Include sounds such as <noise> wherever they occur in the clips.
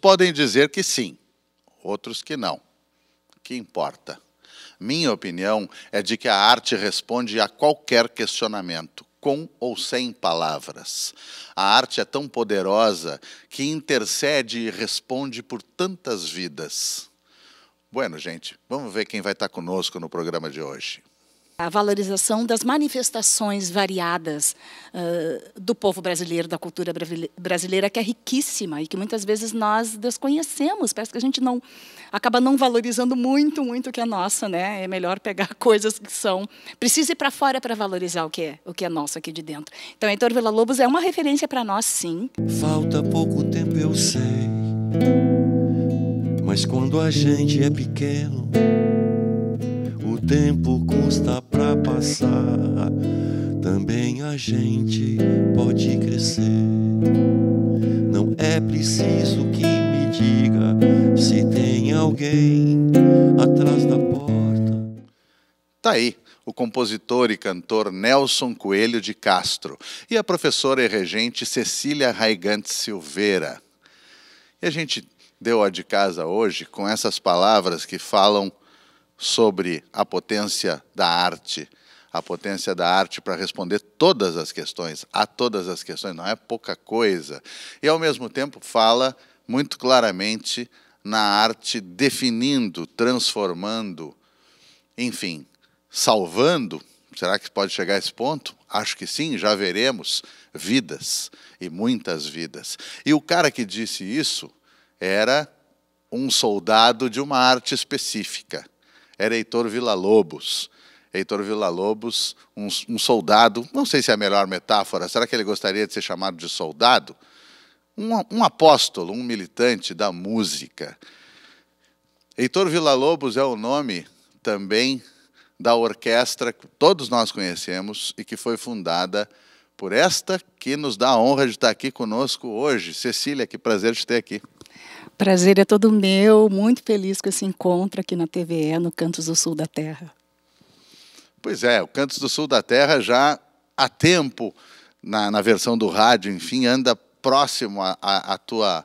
podem dizer que sim, outros que não. Que importa? Minha opinião é de que a arte responde a qualquer questionamento, com ou sem palavras. A arte é tão poderosa que intercede e responde por tantas vidas. Bueno, gente, vamos ver quem vai estar conosco no programa de hoje a valorização das manifestações variadas uh, do povo brasileiro, da cultura brasileira, que é riquíssima e que muitas vezes nós desconhecemos. Parece que a gente não acaba não valorizando muito, muito o que é nosso, né? É melhor pegar <laughs> coisas que são. Precisa ir para fora para valorizar o que é, o que é nosso aqui de dentro. Então, Heitor Vila Lobos é uma referência para nós, sim. Falta pouco tempo, eu sei. Mas quando a gente é pequeno tempo custa pra passar, também a gente pode crescer. Não é preciso que me diga se tem alguém atrás da porta. Tá aí o compositor e cantor Nelson Coelho de Castro e a professora e regente Cecília Raigante Silveira. E a gente deu a de casa hoje com essas palavras que falam sobre a potência da arte. A potência da arte para responder todas as questões, a todas as questões, não é pouca coisa. E, ao mesmo tempo, fala muito claramente na arte definindo, transformando, enfim, salvando. Será que pode chegar a esse ponto? Acho que sim, já veremos vidas e muitas vidas. E o cara que disse isso era um soldado de uma arte específica era Heitor Villa-Lobos. Heitor Villa-Lobos, um, um, soldado, não sei se é a melhor metáfora, será que ele gostaria de ser chamado de soldado? Um, um apóstolo, um militante da música. Heitor Villa-Lobos é o nome também da orquestra que todos nós conhecemos e que foi fundada por esta que nos dá a honra de estar aqui conosco hoje. Cecília, que prazer te ter aqui. Prazer é todo meu, muito feliz com esse encontro aqui na TVE, no Cantos do Sul da Terra. Pois é, o Cantos do Sul da Terra já há tempo, na, na versão do rádio, enfim, anda próximo à tua,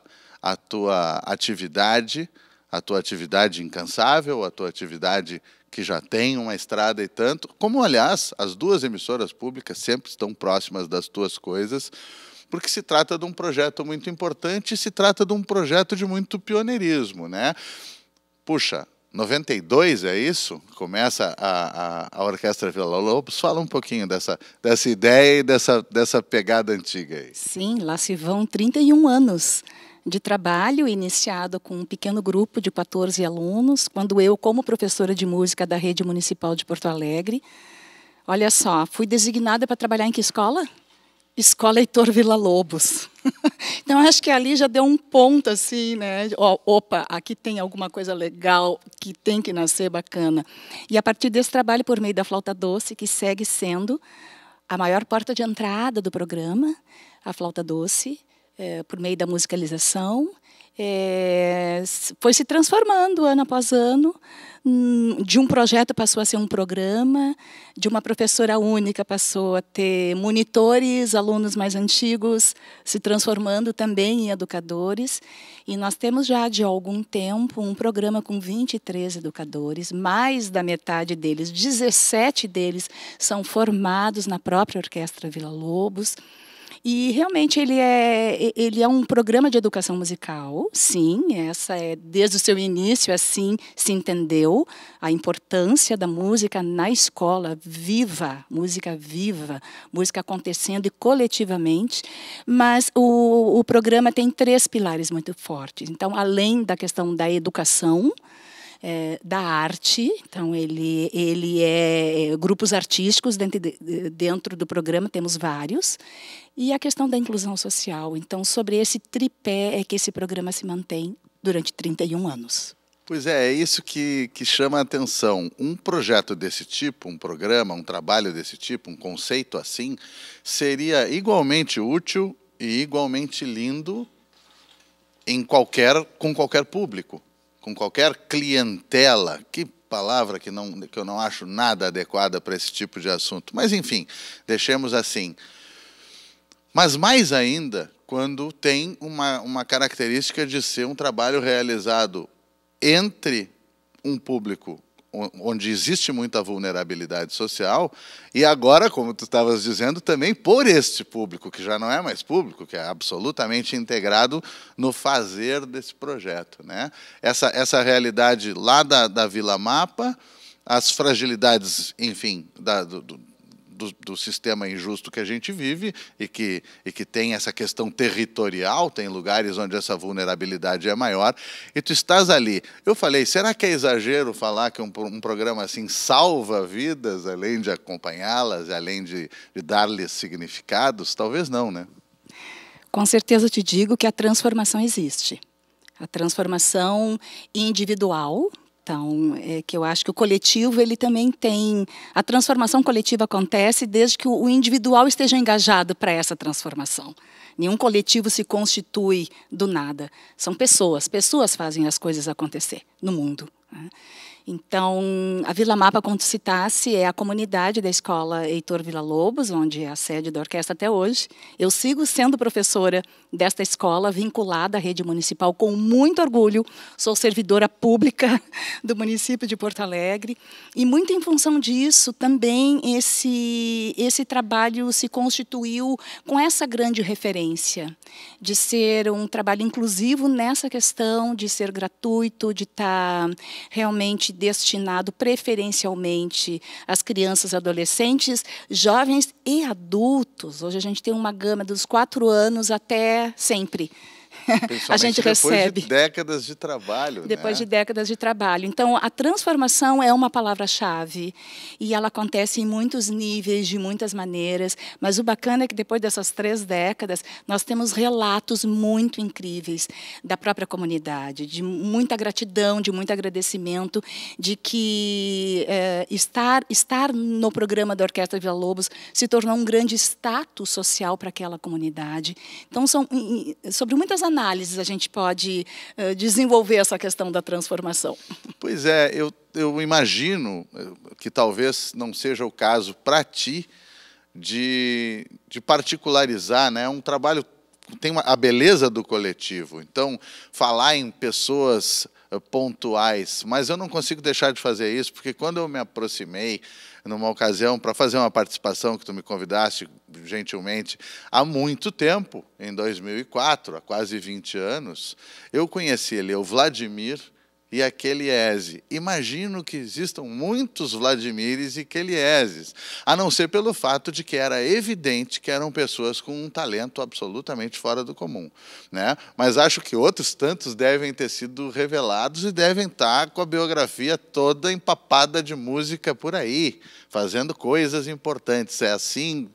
tua atividade, a tua atividade incansável, a tua atividade que já tem uma estrada e tanto, como, aliás, as duas emissoras públicas sempre estão próximas das tuas coisas, porque se trata de um projeto muito importante e se trata de um projeto de muito pioneirismo. Né? Puxa, 92 é isso? Começa a, a, a Orquestra Vila Lobos. Fala um pouquinho dessa, dessa ideia e dessa, dessa pegada antiga aí. Sim, lá se vão 31 anos de trabalho iniciado com um pequeno grupo de 14 alunos, quando eu, como professora de música da Rede Municipal de Porto Alegre, olha só, fui designada para trabalhar em que escola? Escola Heitor Vila Lobos. <laughs> Então, acho que ali já deu um ponto, assim, né? Oh, opa, aqui tem alguma coisa legal que tem que nascer bacana. E a partir desse trabalho, por meio da Flauta Doce, que segue sendo a maior porta de entrada do programa, a Flauta Doce, é, por meio da musicalização, é, foi se transformando ano após ano. Hum, de um projeto passou a ser um programa, de uma professora única passou a ter monitores, alunos mais antigos se transformando também em educadores. E nós temos já de algum tempo um programa com 23 educadores, mais da metade deles, 17 deles, são formados na própria Orquestra Vila Lobos. E realmente ele é, ele é um programa de educação musical, sim, essa é desde o seu início assim se entendeu a importância da música na escola viva, música viva, música acontecendo e coletivamente, mas o, o programa tem três pilares muito fortes. Então, além da questão da educação, é, da arte. Então, ele, ele é, é grupos artísticos dentro, de, dentro do programa, temos vários. E a questão da inclusão social. Então, sobre esse tripé é que esse programa se mantém durante 31 anos. Pois é, é isso que, que chama a atenção. Um projeto desse tipo, um programa, um trabalho desse tipo, um conceito assim, seria igualmente útil e igualmente lindo em qualquer, com qualquer público com qualquer clientela, que palavra que, não, que eu não acho nada adequada para esse tipo de assunto. Mas, enfim, deixemos assim. Mas mais ainda quando tem uma, uma característica de ser um trabalho realizado entre um público onde existe muita vulnerabilidade social, e agora, como tu estavas dizendo, também por este público, que já não é mais público, que é absolutamente integrado no fazer desse projeto. Né? Essa, essa realidade lá da, da Vila Mapa, as fragilidades, enfim, da, do, do, do, sistema injusto que a gente vive e que, e que tem essa questão territorial, tem lugares onde essa vulnerabilidade é maior, e tu estás ali. Eu falei, será que é exagero falar que um, um programa assim salva vidas, além de acompanhá-las, além de, de dar-lhes significados? Talvez não, né? Com certeza te digo que a transformação existe. A transformação individual, então, é que eu acho que o coletivo, ele também tem... A transformação coletiva acontece desde que o individual esteja engajado para essa transformação. Nenhum coletivo se constitui do nada. São pessoas. Pessoas fazem as coisas acontecer no mundo. Né? Então, a Vila Mapa quando Citasse é a comunidade da escola Heitor Vila Lobos, onde é a sede da orquestra até hoje. Eu sigo sendo professora desta escola, vinculada à rede municipal com muito orgulho. Sou servidora pública <laughs> do município de Porto Alegre. E muito em função disso, também esse, esse trabalho se constituiu com essa grande referência de ser um trabalho inclusivo nessa questão, de ser gratuito, de estar tá realmente destinado preferencialmente às crianças, adolescentes, jovens e adultos. Hoje a gente tem uma gama dos quatro anos até sempre a gente recebe. Depois de décadas de trabalho. Né? Depois né? de décadas de trabalho. Então, a transformação é uma palavra-chave e ela acontece em muitos níveis, de muitas maneiras. Mas o bacana é que depois dessas três décadas, nós temos relatos muito incríveis da própria comunidade, de muita gratidão, de muito agradecimento, de que é, estar, estar no programa da Orquestra Vila Lobos se tornou um grande status social para aquela comunidade. Então, são sobre muitas análises análises a gente pode uh, desenvolver essa questão da transformação? Pois é, eu, eu imagino eh, que talvez não seja o caso para ti de, de particularizar, né? um trabalho tem uma, a beleza do coletivo. Então, falar em pessoas eh, pontuais, mas eu não consigo deixar de fazer isso, porque quando eu me aproximei numa ocasião para fazer uma participação que tu me convidaste gentilmente há muito tempo, em 2004, há quase 20 anos. Eu conheci ele, é o Vladimir e aquele Eze. Imagino que existam muitos Vladimires e Kelieses, a não ser pelo fato de que era evidente que eram pessoas com um talento absolutamente fora do comum. Né? Mas acho que outros tantos devem ter sido revelados e devem estar com a biografia toda empapada de música por aí, fazendo coisas importantes. É assim,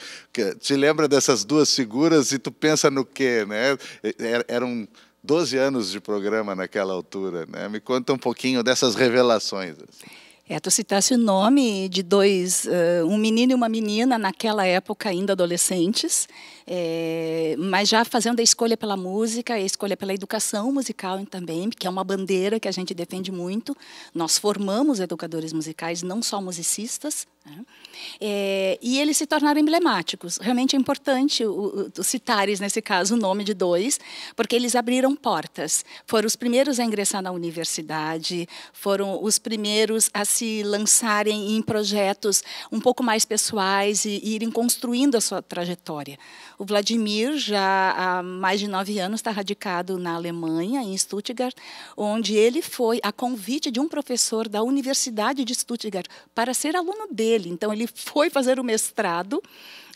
te lembra dessas duas figuras e tu pensa no quê? Né? Eram... Um, 12 anos de programa naquela altura, né? Me conta um pouquinho dessas revelações. Assim. É, tu citaste o nome de dois, uh, um menino e uma menina, naquela época ainda adolescentes, é, mas já fazendo a escolha pela música, a escolha pela educação musical também, que é uma bandeira que a gente defende muito. Nós formamos educadores musicais, não só musicistas, né? é, e eles se tornaram emblemáticos. Realmente é importante o, o, citares, nesse caso, o nome de dois, porque eles abriram portas. Foram os primeiros a ingressar na universidade, foram os primeiros a se lançarem em projetos um pouco mais pessoais e, e irem construindo a sua trajetória. O Vladimir já há mais de nove anos está radicado na Alemanha, em Stuttgart, onde ele foi a convite de um professor da Universidade de Stuttgart para ser aluno dele. Então ele foi fazer o mestrado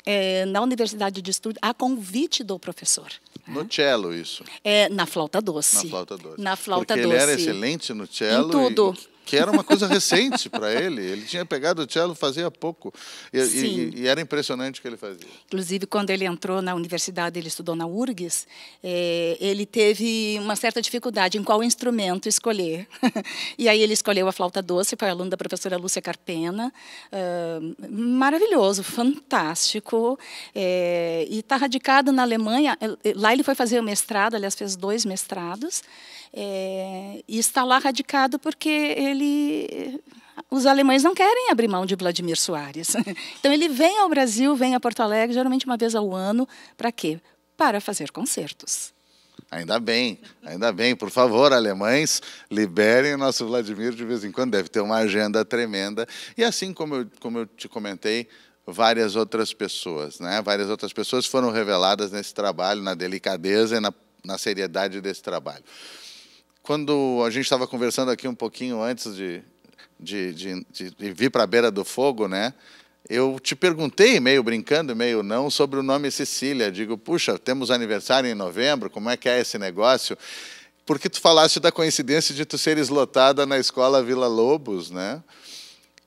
é, na Universidade de Stuttgart a convite do professor. No cello, isso? É, na flauta doce. Na flauta doce. Na flauta Porque doce. ele era excelente no cello. Em tudo. E que era uma coisa recente para ele. Ele tinha pegado o cello fazia pouco e, e, e, era impressionante o que ele fazia. Inclusive, quando ele entrou na universidade, ele estudou na URGS, é, ele teve uma certa dificuldade em qual instrumento escolher. <laughs> e aí ele escolheu a flauta doce, foi aluno da professora Lúcia Carpena. É, maravilhoso, fantástico. É, e está radicado na Alemanha. Lá ele foi fazer o mestrado, aliás, fez dois mestrados. É, e está lá radicado porque ele os alemães não querem abrir mão de Vladimir Soares. <laughs> Então ele vem ao Brasil, vem a Porto Alegre, geralmente uma vez ao ano, para quê? Para fazer concertos. Ainda bem, ainda bem. Por favor, alemães, liberem o nosso Vladimir de vez em quando. Deve ter uma agenda tremenda. E assim como eu, como eu te comentei, várias outras pessoas, né? Várias outras pessoas foram reveladas nesse trabalho, na delicadeza e na, na seriedade desse trabalho quando a gente estava conversando aqui um pouquinho antes de, de, de, de vir para a beira do fogo, né? Eu te perguntei, meio brincando, meio não, sobre o nome Cecília. Digo, puxa, temos aniversário em novembro, como é que é esse negócio? Porque tu falaste da coincidência de tu seres lotada na escola Vila Lobos, né?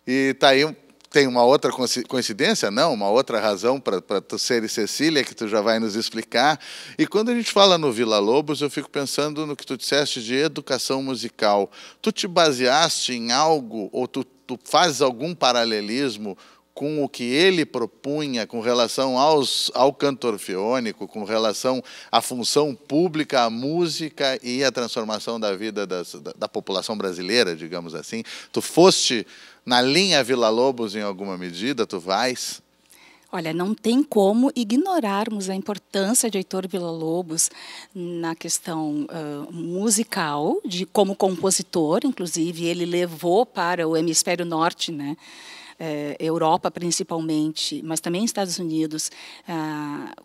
E tá aí tem uma outra coincidência? Não, uma outra razão para tu ser e Cecília, que tu já vai nos explicar. E quando a gente fala no Vila Lobos, eu fico pensando no que tu disseste de educação musical. Tu te baseaste em algo, ou tu, tu fazes algum paralelismo com o que ele propunha com relação aos, ao cantor fiônico, com relação à função pública, à música e à transformação da vida das, da, da, população brasileira, digamos assim. Tu foste na linha Vila Lobos, em alguma medida, tu vais? Olha, não tem como ignorarmos a importância de Heitor Villa-Lobos na questão uh, musical, de como compositor, inclusive ele levou para o hemisfério norte, né? Europa principalmente, mas também Estados Unidos,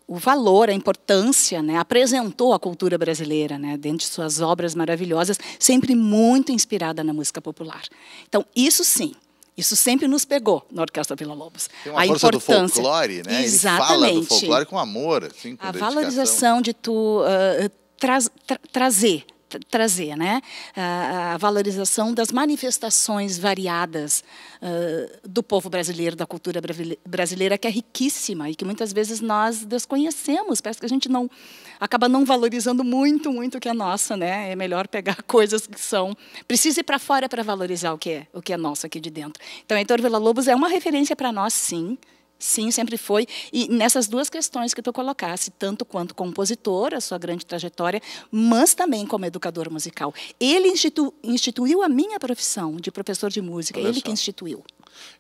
o valor, a importância, né, apresentou a cultura brasileira, né, dentro de suas obras maravilhosas, sempre muito inspirada na música popular. Então, isso sim, isso sempre nos pegou na Orquestra Vila Lobos. Tem uma a força importância... do folclore, né? Exatamente. Ele fala do folclore com amor, assim, com A dedicação. valorização de tu uh, tra tra trazer trazer, né? A, valorização das manifestações variadas do povo brasileiro, da cultura brasileira, que é riquíssima e que muitas vezes nós desconhecemos. Parece que a gente não acaba não valorizando muito, muito o que é nosso, né? É melhor pegar <laughs> coisas que são precisa ir para fora para valorizar o que é o que é nosso aqui de dentro. Então, Heitor Vila lobos é uma referência para nós, sim. Sim, sempre foi. E nessas duas questões que tu colocasse, tanto quanto compositor, a sua grande trajetória, mas também como educador musical. Ele institu instituiu a minha profissão de professor de música, Olha ele só. que instituiu.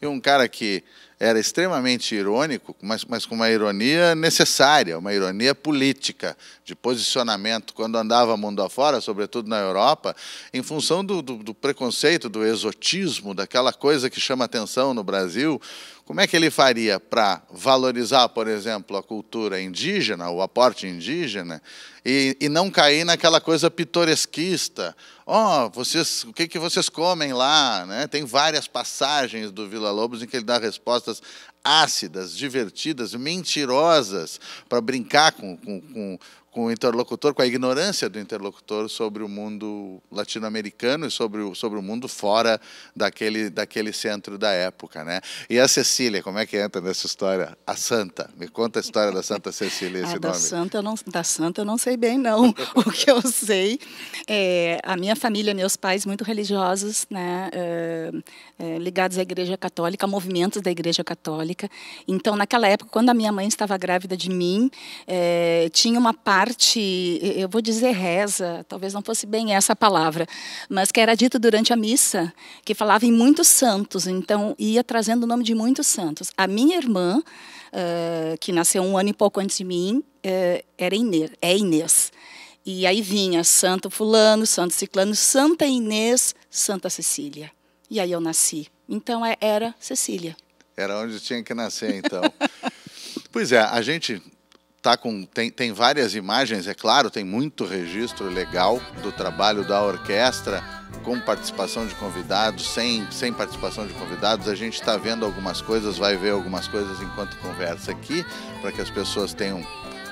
E um cara que era extremamente irônico, mas, mas com uma ironia necessária, uma ironia política, de posicionamento, quando andava mundo afora, sobretudo na Europa, em função do, do, do preconceito, do exotismo, daquela coisa que chama atenção no Brasil, como é que ele faria para valorizar, por exemplo, a cultura indígena, o aporte indígena, e, e não cair naquela coisa pitoresquista? oh, vocês, o que, que vocês comem lá? Né? Tem várias passagens do Vila Lobos em que ele dá respostas propostas ácidas, divertidas, mentirosas, para brincar com, com, com, com o interlocutor, com a ignorância do interlocutor sobre o mundo latino-americano e sobre o, sobre o mundo fora daquele, daquele centro da época, né? E a Cecília, como é que entra nessa história? A Santa, me conta a história da Santa Cecília, ah, esse ah, nome. Da Santa, eu não, da Santa eu não sei bem, não. <laughs> o que eu sei é a minha família, meus pais muito religiosos, né? É, é, ligados à Igreja Católica, a movimentos da Igreja Católica. Então, naquela época, quando a minha mãe estava grávida de mim, é, tinha uma parte arte, eu vou dizer reza, talvez não fosse bem essa palavra, mas que era dito durante a missa, que falava em muitos santos, então ia trazendo o nome de muitos santos. A minha irmã, uh, que nasceu um ano e pouco antes de mim, uh, era Inês, é Inês. E aí vinha Santo Fulano, Santo Ciclano, Santa Inês, Santa Cecília. E aí eu nasci. Então é, era Cecília. Era onde tinha que nascer, então. <laughs> pois é, a gente tá com tem, tem várias imagens, é claro, tem muito registro legal do trabalho da orquestra com participação de convidados, sem, sem participação de convidados. A gente está vendo algumas coisas, vai ver algumas coisas enquanto conversa aqui, para que as pessoas tenham,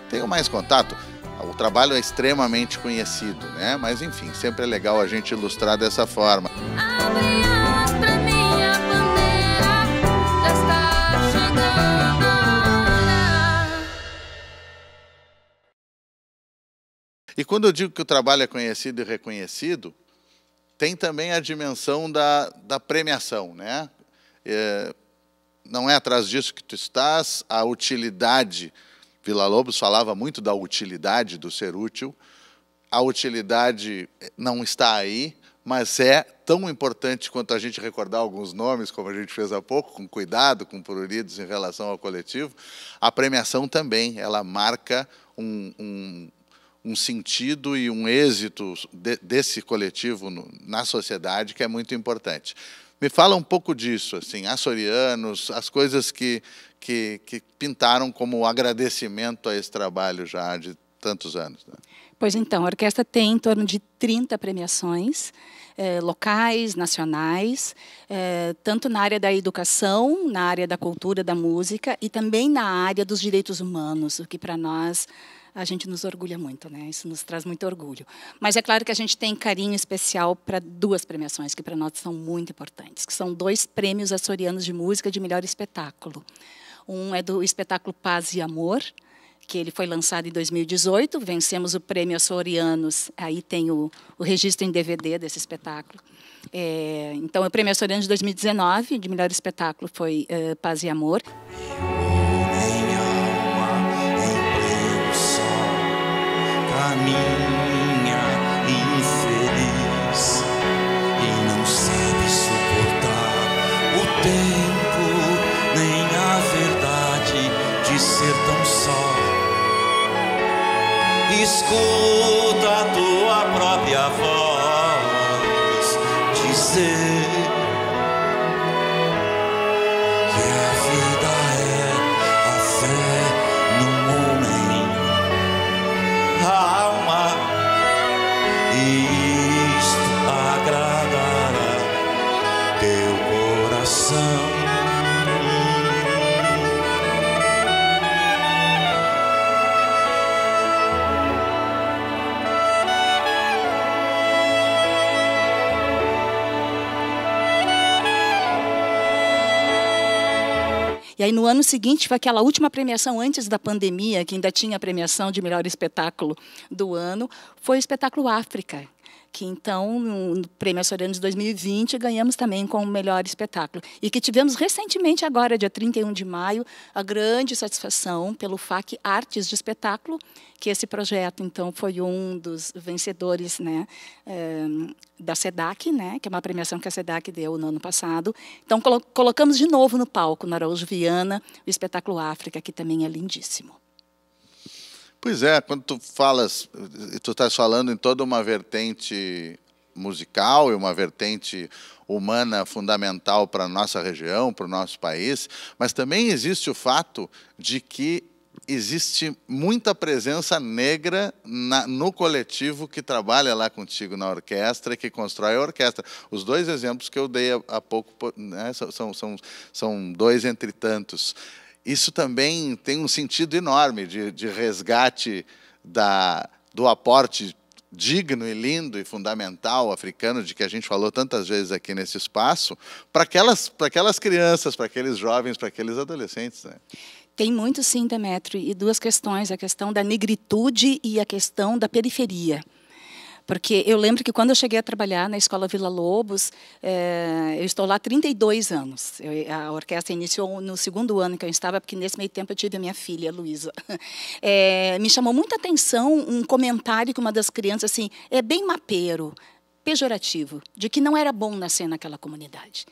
tenham mais contato. O trabalho é extremamente conhecido, né? Mas enfim, sempre é legal a gente ilustrar dessa forma. quando eu digo que o trabalho é conhecido e reconhecido, tem também a dimensão da, da premiação. Né? É, não é atrás disso que tu estás, a utilidade. Vila Lobos falava muito da utilidade do ser útil. A utilidade não está aí, mas é tão importante quanto a gente recordar alguns nomes, como a gente fez há pouco, com cuidado, com pruridos em relação ao coletivo. A premiação também, ela marca um, um, um sentido e um êxito de, desse coletivo no, na sociedade que é muito importante. Me fala um pouco disso, assim, açorianos, as coisas que, que, que pintaram como agradecimento a esse trabalho já de tantos anos. Né? Pois então, a orquestra tem em torno de 30 premiações. Eh, locais, nacionais, eh, tanto na área da educação, na área da cultura, da música e também na área dos direitos humanos, o que para nós a gente nos orgulha muito, né? Isso nos traz muito orgulho. Mas é claro que a gente tem carinho especial para duas premiações que para nós são muito importantes, que são dois prêmios açorianos de música de melhor espetáculo. Um é do espetáculo Paz e Amor, que ele foi lançado em 2018, vencemos o prêmio Açorianos, aí tem o, o registro em DVD desse espetáculo. É, então, o prêmio Açorianos de 2019, de melhor espetáculo, foi uh, Paz e Amor. minha alma, em pleno sol, caminho. E aí, no ano seguinte, foi aquela última premiação antes da pandemia, que ainda tinha a premiação de melhor espetáculo do ano, foi o espetáculo África, que então, no Prêmio Açoriano de 2020, ganhamos também com o melhor espetáculo. E que tivemos recentemente, agora, dia 31 de maio, a grande satisfação pelo FAC Artes de Espetáculo, que esse projeto, então, foi um dos vencedores né, é, da SEDAC, né, que é uma premiação que a SEDAC deu no ano passado. Então, colo colocamos de novo no palco, na Araújo Viana, o espetáculo África, que também é lindíssimo. Pois é, quando tu falas, tu estás falando em toda uma vertente musical e uma vertente humana fundamental para a nossa região, para o nosso país, mas também existe o fato de que existe muita presença negra na, no coletivo que trabalha lá contigo na orquestra, que constrói a orquestra. Os dois exemplos que eu dei há, pouco né, são, são, são dois entre tantos isso também tem um sentido enorme de, de resgate da, do aporte digno e lindo e fundamental africano, de que a gente falou tantas vezes aqui nesse espaço, para aquelas, aquelas crianças, para aqueles jovens, para aqueles adolescentes. Né? Tem muito sim, Demetrio, e duas questões, a questão da negritude e a questão da periferia. Porque eu lembro que quando eu cheguei a trabalhar na Escola Vila Lobos, é, eu estou lá há 32 anos. Eu, a orquestra iniciou no segundo ano que eu estava, porque nesse meio tempo eu tive a minha filha, Luísa. É, <laughs> me chamou muita atenção um comentário que uma das crianças, assim, é bem mapeiro, pejorativo, de que não era bom nascer naquela comunidade.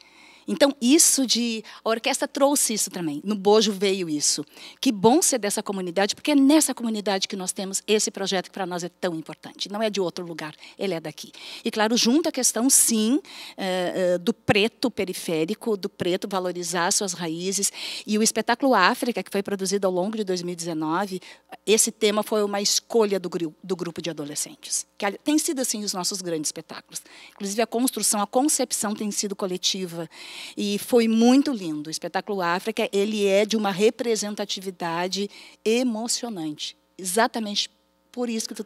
Então, isso de. A orquestra trouxe isso também. No Bojo veio isso. Que bom ser dessa comunidade, porque é nessa comunidade que nós temos esse projeto que para nós é tão importante. Não é de outro lugar, ele é daqui. E, claro, junto à questão, sim, eh, eh, do preto periférico, do preto valorizar suas raízes. E o espetáculo África, que foi produzido ao longo de 2019, esse tema foi uma escolha do, do grupo de adolescentes. Que tem sido, assim, os nossos grandes espetáculos. Inclusive, a construção, a concepção tem sido coletiva. E foi muito lindo. O espetáculo África, ele é de uma representatividade emocionante. Exatamente por isso que tu,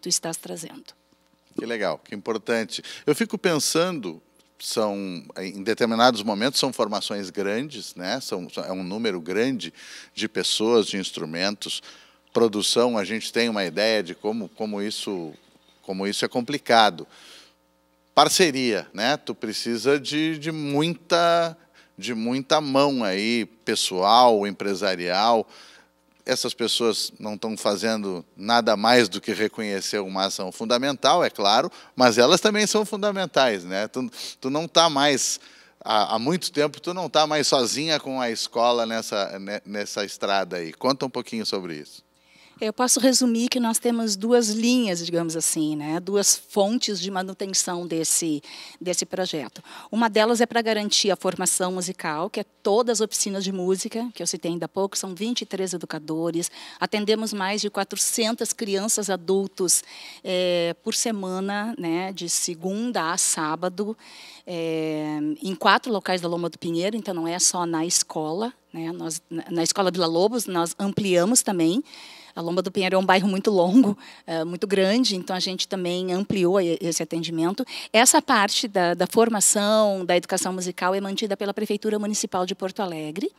tu estás trazendo. Que legal, que importante. Eu fico pensando, são em determinados momentos são formações grandes, né? São, é um número grande de pessoas, de instrumentos. Produção, a gente tem uma ideia de como, como isso como isso é complicado parceria, né? Tu precisa de, de muita de muita mão aí, pessoal, empresarial. Essas pessoas não estão fazendo nada mais do que reconhecer uma ação fundamental, é claro, mas elas também são fundamentais, né? Tu, tu não está mais há, há, muito tempo tu não está mais sozinha com a escola nessa nessa estrada aí. Conta um pouquinho sobre isso. Eu posso resumir que nós temos duas linhas, digamos assim, né? duas fontes de manutenção desse, desse projeto. Uma delas é para garantir a formação musical, que é todas as oficinas de música, que eu citei ainda há pouco, são 23 educadores, atendemos mais de 400 crianças adultos é, por semana, né? de segunda a sábado, é, em quatro locais da Loma do Pinheiro, então não é só na escola, né? nós, na Escola Vila Lobos, nós ampliamos também, a Lomba do Pinheiro é um bairro muito longo, é, muito grande, então a gente também ampliou esse atendimento. Essa parte da, da formação, da educação musical é mantida pela Prefeitura Municipal de Porto Alegre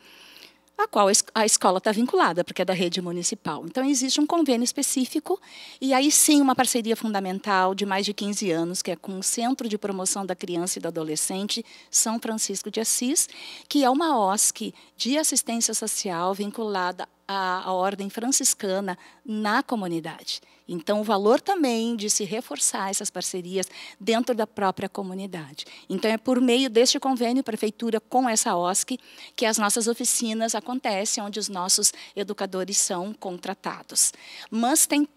a qual a escola está vinculada, porque é da rede municipal. Então, existe um convênio específico, e aí sim uma parceria fundamental de mais de 15 anos, que é com o Centro de Promoção da Criança e do Adolescente São Francisco de Assis, que é uma OSC de assistência social vinculada a, a ordem franciscana na comunidade. Então, o valor também de se reforçar essas parcerias dentro da própria comunidade. Então, é por meio deste convênio, prefeitura, com essa OSC, que as nossas oficinas acontecem, onde os nossos educadores são contratados. Mas tem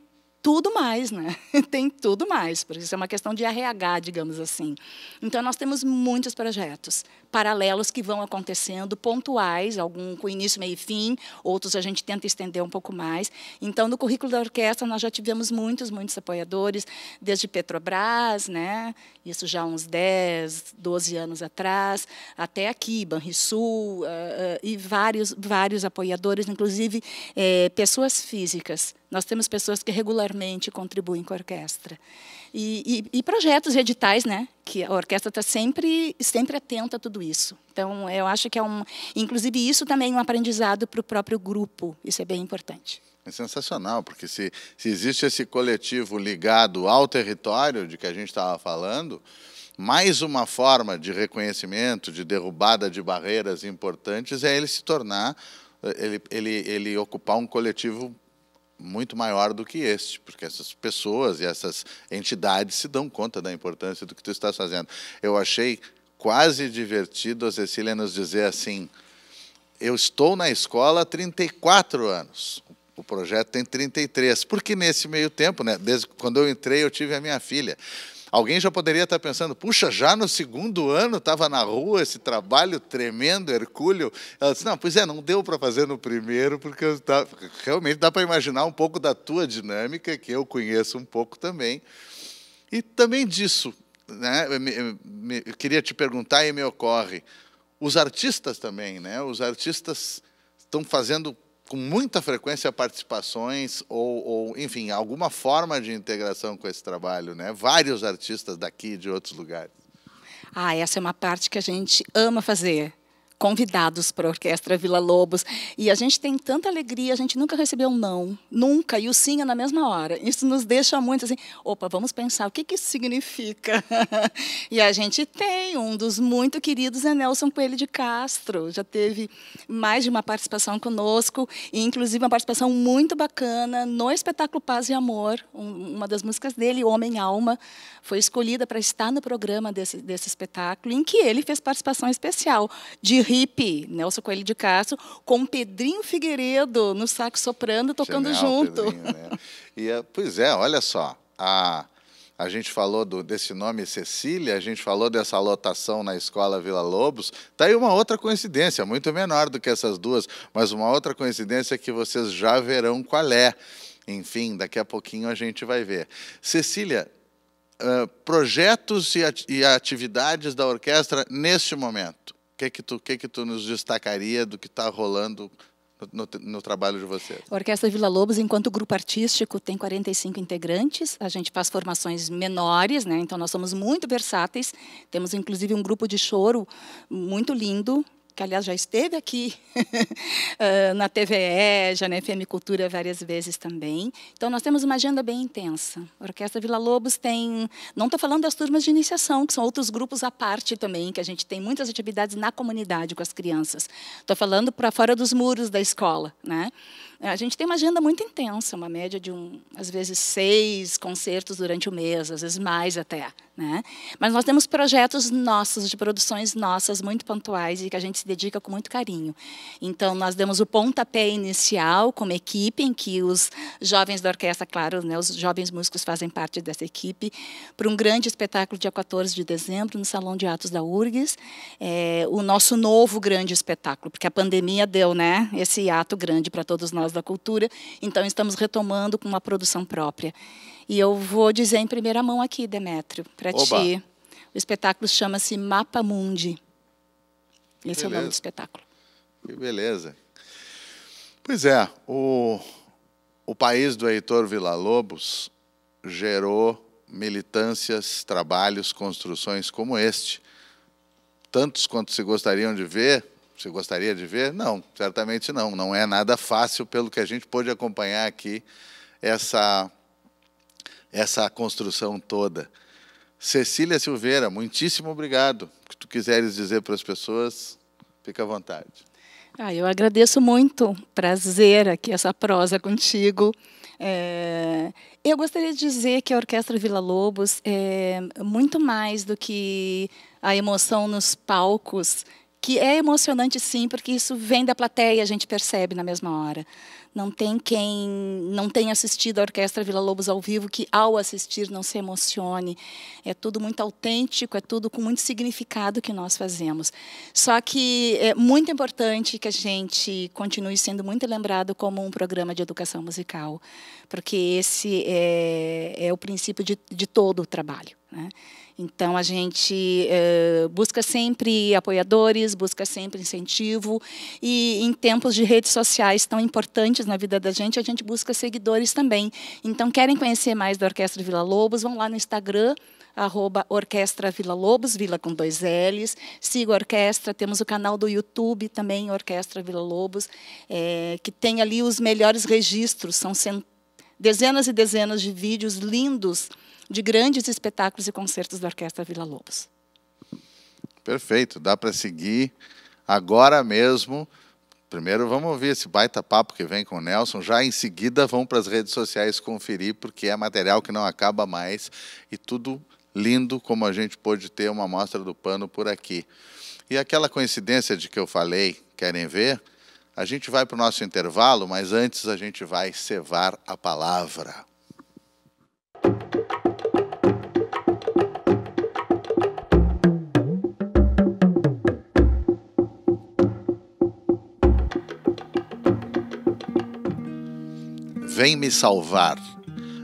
tudo mais, né? <laughs> Tem tudo mais, porque isso é uma questão de RH, digamos assim. Então, nós temos muitos projetos, paralelos que vão acontecendo, pontuais, algum com início, meio e fim, outros a gente tenta estender um pouco mais. Então, no currículo da orquestra, nós já tivemos muitos, muitos apoiadores, desde Petrobras, né? isso já há uns 10, 12 anos atrás, até aqui, Banrisul, uh, uh, e vários, vários apoiadores, inclusive eh, pessoas físicas. Nós temos pessoas que regularmente contribuem com a orquestra. E, e, e projetos editais, né? Que a orquestra está sempre, sempre atenta a tudo isso. Então, eu acho que é um. Inclusive, isso também é um aprendizado para o próprio grupo. Isso é bem importante. É sensacional, porque se, se existe esse coletivo ligado ao território de que a gente estava falando, mais uma forma de reconhecimento, de derrubada de barreiras importantes é ele se tornar, eh, ele, ele, ele ocupar um coletivo muito maior do que este, porque essas pessoas e essas entidades se dão conta da importância do que tu estás fazendo. Eu achei quase divertido a Cecília nos dizer assim: eu estou na escola há 34 anos. O projeto tem 33, porque nesse meio tempo, né, desde quando eu entrei, eu tive a minha filha. Alguém já poderia estar pensando, puxa, já no segundo ano estava na rua esse trabalho tremendo, hercúleo. Ela disse, não, pois é, não deu para fazer no primeiro, porque realmente dá para imaginar um pouco da tua dinâmica, que eu conheço um pouco também. E também disso, né, eu queria te perguntar e me ocorre, os artistas também, né? Os artistas estão fazendo com muita frequência participações ou, ou, enfim, alguma forma de integração com esse trabalho, né? Vários artistas daqui e de outros lugares. Ah, essa é uma parte que a gente ama fazer convidados para a Orquestra Vila Lobos. E a gente tem tanta alegria, a gente nunca recebeu um não, nunca, e o sim é na mesma hora. Isso nos deixa muito assim, opa, vamos pensar o que, que isso significa. <laughs> e a gente tem um dos muito queridos, é Nelson Coelho de Castro, já teve mais de uma participação conosco, e inclusive uma participação muito bacana no espetáculo Paz e Amor, uma das músicas dele, Homem Alma, foi escolhida para estar no programa desse, desse espetáculo, em que ele fez participação especial de hippie, Nelson Coelho de Castro, com Pedrinho Figueiredo no saco soprando tocando Genial, junto. Pedrinho, né? e, é, pois é, olha só, a, a gente falou do, desse nome Cecília, a gente falou dessa lotação na escola Vila Lobos. Tá aí uma outra coincidência, muito menor do que essas duas, mas uma outra coincidência que vocês já verão qual é. Enfim, daqui a pouquinho a gente vai ver. Cecília, uh, projetos e, at e atividades da orquestra neste momento que que tu que que tu nos destacaria do que está rolando no, no, trabalho de vocês? A Orquestra Vila Lobos, enquanto grupo artístico, tem 45 integrantes. A gente faz formações menores, né? Então nós somos muito versáteis. Temos inclusive um grupo de choro muito lindo, que aliás já esteve aqui <laughs> ah, na TVE, já na FM Cultura várias vezes também. Então nós temos uma agenda bem intensa. A Orquestra Vila Lobos tem, não estou falando das turmas de iniciação, que são outros grupos à parte também, que a gente tem muitas atividades na comunidade com as crianças. Estou falando para fora dos muros da escola, né? É, a gente tem uma agenda muito intensa, uma média de, um, às vezes, seis concertos durante o mês, às vezes mais até. Né? Mas nós temos projetos nossos, de produções nossas, muito pontuais e que a gente se dedica com muito carinho. Então, nós demos o pontapé inicial como equipe, em que os jovens da orquestra, claro, né, os jovens músicos fazem parte dessa equipe, para um grande espetáculo dia 14 de dezembro, no Salão de Atos da URGS. É, o nosso novo grande espetáculo, porque a pandemia deu né, esse ato grande para todos nós da cultura, então estamos retomando com uma produção própria. E eu vou dizer em primeira mão aqui, Demétrio, para ti. O espetáculo chama-se Mapa Mundi. Esse é o nome do espetáculo. Que beleza. Pois é, o, o país do Heitor Villa-Lobos gerou militâncias, trabalhos, construções como este. Tantos quanto se gostariam de ver, você gostaria de ver? Não, certamente não. Não é nada fácil, pelo que a gente pôde acompanhar aqui, essa, essa construção toda. Cecília Silveira, muitíssimo obrigado. O que tu quiseres dizer para as pessoas, fica à vontade. Ah, eu agradeço muito. Prazer aqui essa prosa contigo. É, eu gostaria de dizer que a Orquestra Vila Lobos é muito mais do que a emoção nos palcos que é emocionante sim, porque isso vem da plateia, a gente percebe na mesma hora. Não tem quem não tenha assistido a Orquestra Vila Lobos ao vivo que ao assistir não se emocione. É tudo muito autêntico, é tudo com muito significado que nós fazemos. Só que é muito importante que a gente continue sendo muito lembrado como um programa de educação musical, porque esse é, é o princípio de, de todo o trabalho. Né? Então, a gente é, busca sempre apoiadores, busca sempre incentivo. E em tempos de redes sociais tão importantes na vida da gente, a gente busca seguidores também. Então, querem conhecer mais da Orquestra Vila Lobos? Vão lá no Instagram, arroba Orquestra Vila Lobos, Vila com dois L's. Siga a orquestra, temos o canal do YouTube também, Orquestra Vila Lobos, é, que tem ali os melhores registros, são dezenas e dezenas de vídeos lindos de grandes espetáculos e concertos da Orquestra Vila Lobos. Perfeito, dá para seguir agora mesmo. Primeiro vamos ouvir esse baita papo que vem com o Nelson, já em seguida vão para as redes sociais conferir, porque é material que não acaba mais e tudo lindo como a gente pôde ter uma amostra do pano por aqui. E aquela coincidência de que eu falei, querem ver? A gente vai para o nosso intervalo, mas antes a gente vai cevar a palavra. Vem me salvar,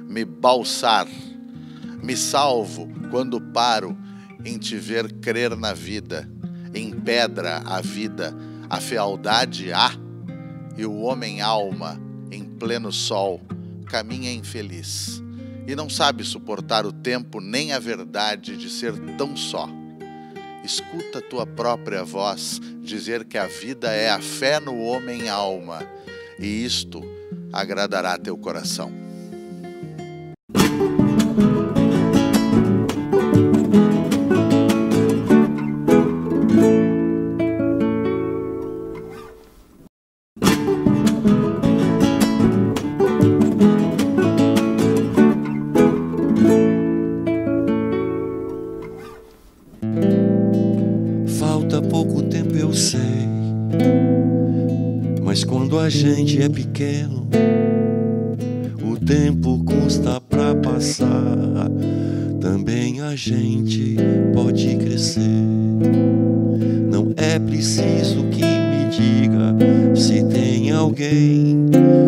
me balsar, me salvo quando paro em te ver crer na vida, em pedra a vida, a fealdade há, e o homem alma, em pleno sol, caminha infeliz, e não sabe suportar o tempo nem a verdade de ser tão só. Escuta tua própria voz dizer que a vida é a fé no homem alma, e isto agradará teu coração. quando a gente é pequeno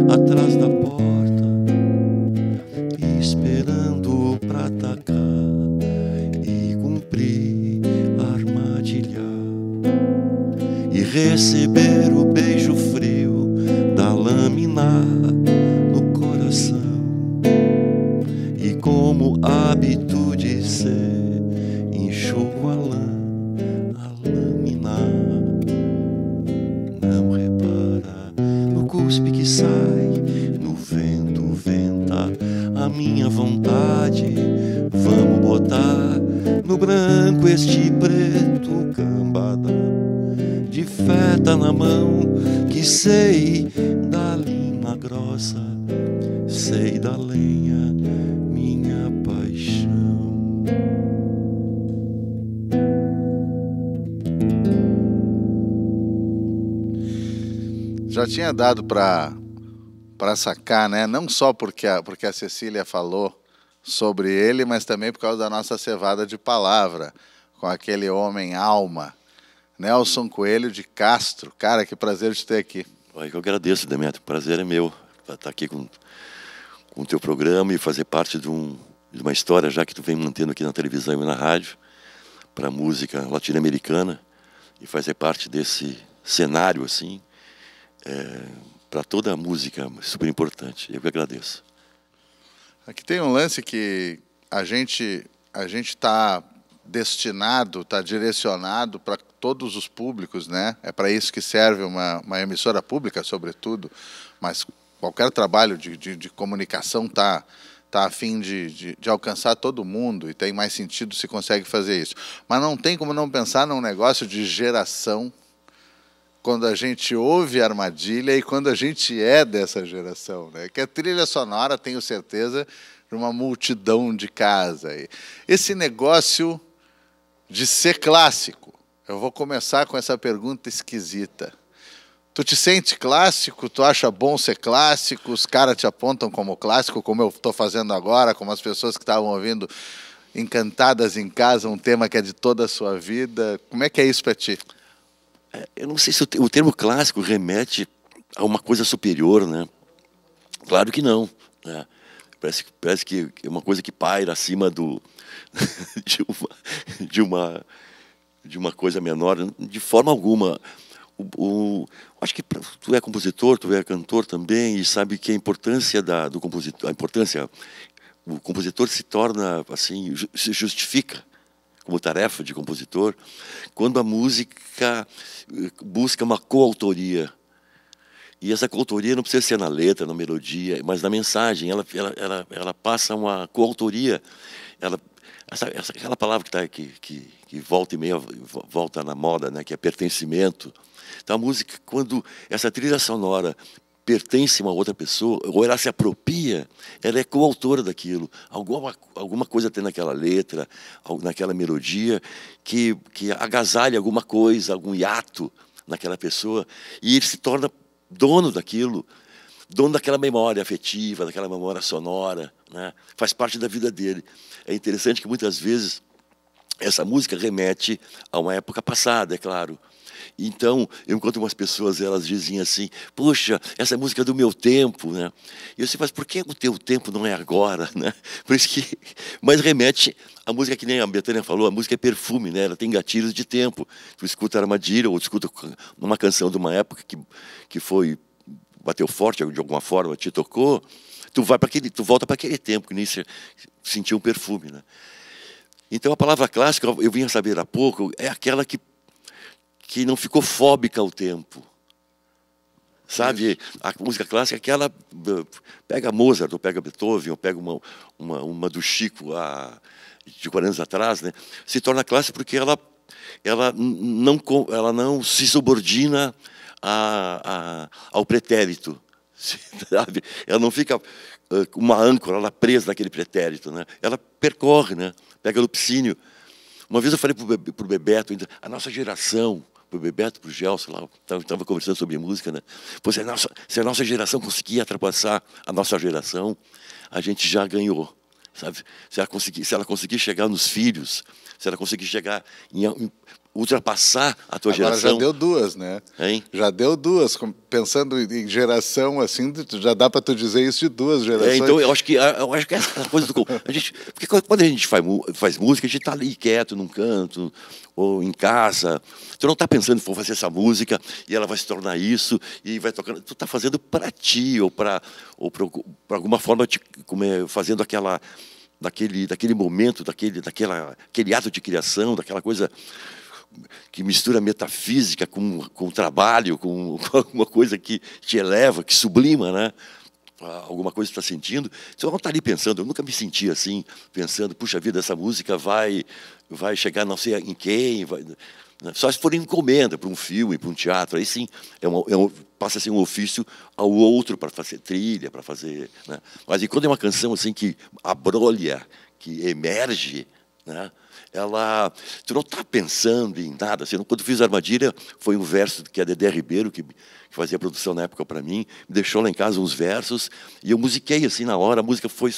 atrás da porta, esperando pra atacar e cumprir, armadilhar e receber dado para sacar, né? Não só porque a, porque a Cecília falou sobre ele, mas também por causa da nossa cevada de palavra com aquele homem alma, Nelson Coelho de Castro. Cara, que prazer te ter aqui. Eu agradeço, Demetrio. O prazer é meu estar tá aqui com, com o teu programa e fazer parte de, um, de uma história já que tu vem mantendo aqui na televisão e na rádio para música latino-americana e fazer parte desse cenário assim é, para toda a música, super importante. Eu que agradeço. Aqui tem um lance que a gente a gente está destinado, está direcionado para todos os públicos, né? É para isso que serve uma, uma emissora pública, sobretudo. Mas qualquer trabalho de, de, de comunicação tá tá a fim de, de, de, alcançar todo mundo e tem mais sentido se consegue fazer isso. Mas não tem como não pensar num negócio de geração quando a gente ouve armadilha e quando a gente é dessa geração, né? Que a trilha sonora, tenho certeza, de uma multidão de casa. Esse negócio de ser clássico. Eu vou começar com essa pergunta esquisita. Tu te sente clássico? Tu acha bom ser clássico? Os caras te apontam como clássico, como eu estou fazendo agora, como as pessoas que estavam ouvindo Encantadas em Casa, um tema que é de toda a sua vida. Como é que é isso para ti? É, eu não sei se o termo clássico remete a uma coisa superior, né? Claro que não. Né? Parece, parece que é uma coisa que paira acima do, <laughs> de, uma, de, uma, de uma coisa menor. De forma alguma. O, o, acho que tu é compositor, tu é cantor também e sabe que a importância da, do compositor, a importância, o compositor se torna assim, se justifica como tarefa de compositor, quando a música eh, busca uma coautoria. E essa coautoria não precisa ser na letra, na melodia, mas na mensagem. Ela, ela, ela, ela passa uma coautoria. Ela, essa, essa, aquela palavra que, tá, que, que, que volta e meia volta na moda, né, que é pertencimento. Então, a música, quando essa trilha sonora pertence a uma outra pessoa, ou ela se apropria, ela é coautora daquilo. Alguma, alguma coisa tem naquela letra, naquela melodia, que, que agasalha alguma coisa, algum hiato naquela pessoa, e ele se torna dono daquilo, dono daquela memória afetiva, daquela memória sonora, né? faz parte da vida dele. É interessante que muitas vezes essa música remete a uma época passada, é claro, então, eu encontro umas pessoas, elas dizem assim: "Poxa, essa música é do meu tempo", né? E eu sei, assim, mas por que o teu tempo não é agora, <laughs> né? Por isso que mas remete à música que nem a Betânia falou, a música é perfume, né? Ela tem gatilhos de tempo. Tu escuta Armadilha ou escuta uma canção de uma época que que foi bateu forte de alguma forma, te tocou, tu vai para aquele, tu volta para aquele tempo que nem sentiu um perfume, né? Então a palavra clássica, eu vim a saber há pouco, é aquela que que não ficou fóbica ao tempo. Sabe, a música clássica é que ela pega Mozart, ou pega Beethoven, ou pega uma, uma, uma do Chico a, de 40 anos atrás, né? se torna clássica porque ela, ela, não, ela não se subordina a, a, ao pretérito. <laughs> Sabe? Ela não fica eh, uma âncora, ela presa naquele pretérito. Né? Ela percorre, né? pega o Lupicínio. Uma vez eu falei para o Bebeto, a nossa geração para o Bebeto, para o Gelson, lá, estava conversando sobre música, né? Pô, se, a nossa, se a nossa geração conseguir ultrapassar a nossa geração, a gente já ganhou, sabe? Se ela conseguir, se ela conseguir chegar nos filhos, se ela conseguir chegar em, em ultrapassar a tua Agora geração. já deu duas, né? Hein? Já deu duas. Pensando em geração, assim, já dá para tu dizer isso de duas é, gerações. É, então, eu acho que, eu acho que é essa coisa do... A gente, porque quando a gente faz, faz música, a gente está ali quieto, num canto, ou em casa. Tu não está pensando, em fazer essa música e ela vai se tornar isso, e vai tocando. Tu está fazendo para ti, ou para ou alguma forma, te, como é, fazendo aquela... Daquele, daquele momento, daquele, daquela, aquele ato de criação, daquela coisa que mistura metafísica com, com trabalho, com, com <laughs> alguma coisa que te eleva, que sublima, né? alguma coisa que está sentindo. Você não está ali pensando, eu nunca me senti assim, pensando, puxa vida, essa música vai, vai chegar não sei em quem. Vai... Né? Só se for encomenda para um filme, para um teatro, aí sim, é uma, é passa a ser um ofício ao outro para fazer trilha, para fazer. Né? Mas e quando é uma canção assim que abrolha, que emerge, né? ela, tu não está pensando em nada. Assim, quando fiz armadilha, foi um verso que a Dedé Ribeiro, que, que fazia produção na época para mim, me deixou lá em casa uns versos, e eu musiquei assim na hora, a música foi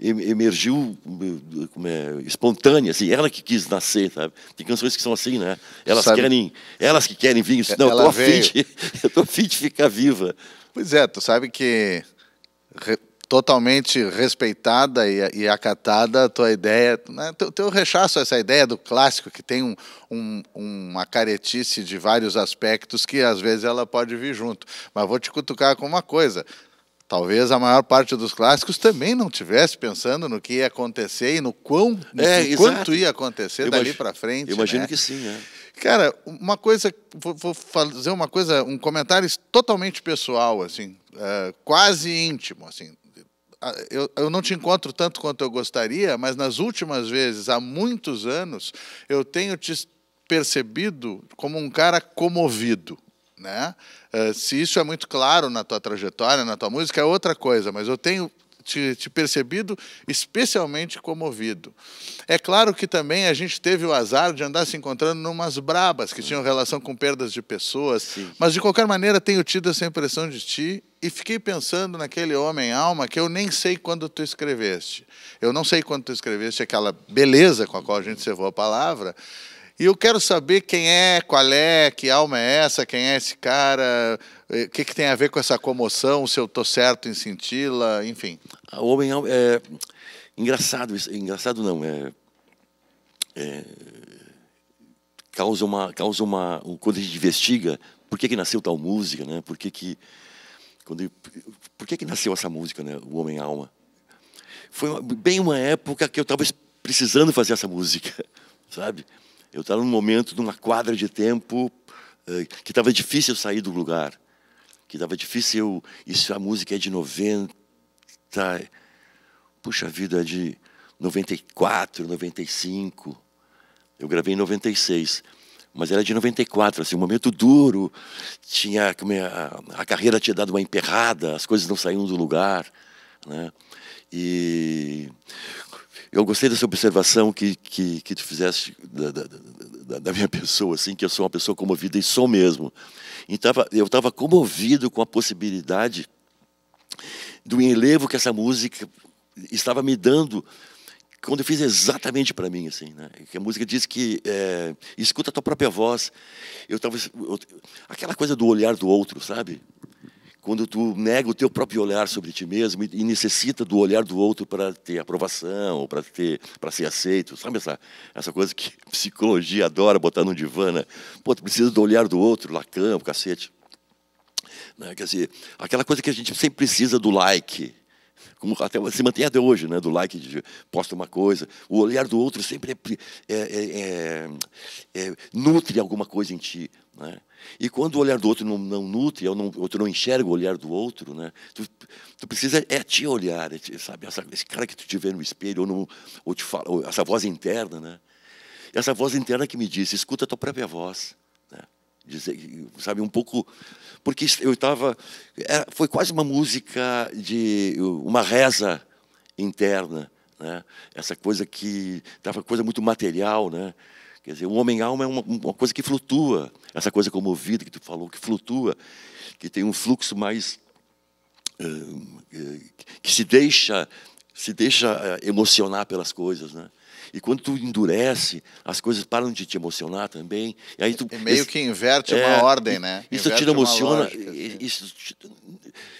emergiu hum, é, espontânea, assim, ela que quis nascer, sabe? Tem canções que são assim, né? Elas sabe, querem, elas que querem vir, é, não, eu tô afim de, <laughs> eu tô afim de ficar viva. Pois é, tu sabe que totalmente respeitada e, e, acatada a tua ideia, né? teu, teu rechaço a essa ideia do clássico que tem um, um, uma caretice de vários aspectos que às vezes ela pode vir junto. Mas vou te cutucar com uma coisa. Talvez a maior parte dos clássicos também não tivesse pensando no que ia acontecer e no quão, no é, que, quanto ia acontecer dali para frente. imagino né? que sim, é. Cara, uma coisa, vou, fazer uma coisa, um comentário totalmente pessoal, assim, uh, quase íntimo, assim eu, eu, não te encontro tanto quanto eu gostaria, mas nas últimas vezes, há muitos anos, eu tenho te percebido como um cara comovido. Né? Uh, se isso é muito claro na tua trajetória, na tua música, é outra coisa, mas eu tenho te, te percebido especialmente comovido. É claro que também a gente teve o azar de andar se encontrando numas brabas que tinham relação com perdas de pessoas, Sim. mas de qualquer maneira tenho tido essa impressão de ti e fiquei pensando naquele homem alma que eu nem sei quando tu escreveste. Eu não sei quando tu escreveste aquela beleza com a qual a gente cevou a palavra. E eu quero saber quem é, qual é, que alma é essa, quem é esse cara, o eh, que, que tem a ver com essa comoção? Se eu estou certo em senti-la, enfim. O homem é, é engraçado, engraçado não é, é, causa uma causa uma quando a gente investiga por que que nasceu tal música, né? Por que que quando por que que nasceu essa música, né? O homem alma. Foi uma, bem uma época que eu estava precisando fazer essa música, <laughs> sabe? Eu estava num momento, numa quadra de tempo eh, que estava difícil sair do lugar que dava difícil eu. Isso a música é de 90. Puxa vida, é de 94, 95. Eu gravei em 96 mas era de 94, assim, um momento duro, tinha a, a, carreira tinha dado uma emperrada, as coisas não saíam do lugar, né? E eu gostei dessa observação que, que, que tu fizeste da, da, da, da, minha <laughs> pessoa, assim, que eu sou uma pessoa comovida e sou mesmo. Então, eu estava comovido com a possibilidade do enlevo que essa música estava me dando quando eu fiz exatamente para mim, assim, né? a música diz que é, escuta a tua própria voz. Eu tava, eu, aquela coisa do olhar do outro, sabe? quando tu nega o teu próprio olhar sobre ti mesmo e, necessita do olhar do outro para ter aprovação, para ter, para ser aceito, sabe essa essa coisa que psicologia adora botar no divã, né? Pô, tu precisa do olhar do outro, Lacan, cacete. Né? Quer dizer, aquela coisa que a gente sempre precisa do like, como até se mantém até hoje, né? do like, de, posta uma coisa. O olhar do outro sempre é é, é, é, é, nutre alguma coisa em ti. Né? E quando o olhar do outro não, não nutre, ou, não, outro tu não enxerga o olhar do outro, né? tu, tu precisa é te olhar, é sabe? Essa, esse cara que tu tiver no espelho, ou, no, ou te fala, ou essa voz interna, né? essa voz interna que me diz, escuta a tua própria voz dizer, sabe, um pouco porque eu estava é, foi quase uma música de uma reza interna, né? Essa coisa que estava coisa muito material, né? Quer dizer, o homem alma é uma, uma, coisa que flutua, essa coisa comovida que tu falou, que flutua, que tem um fluxo mais hum, eh, que se deixa se deixa eh, emocionar pelas coisas, né? E quando tu endurece, as coisas param de te emocionar também. E aí tu, é meio que inverte é, uma ordem, né? Isso inverte te emociona. Lógica, assim. isso te,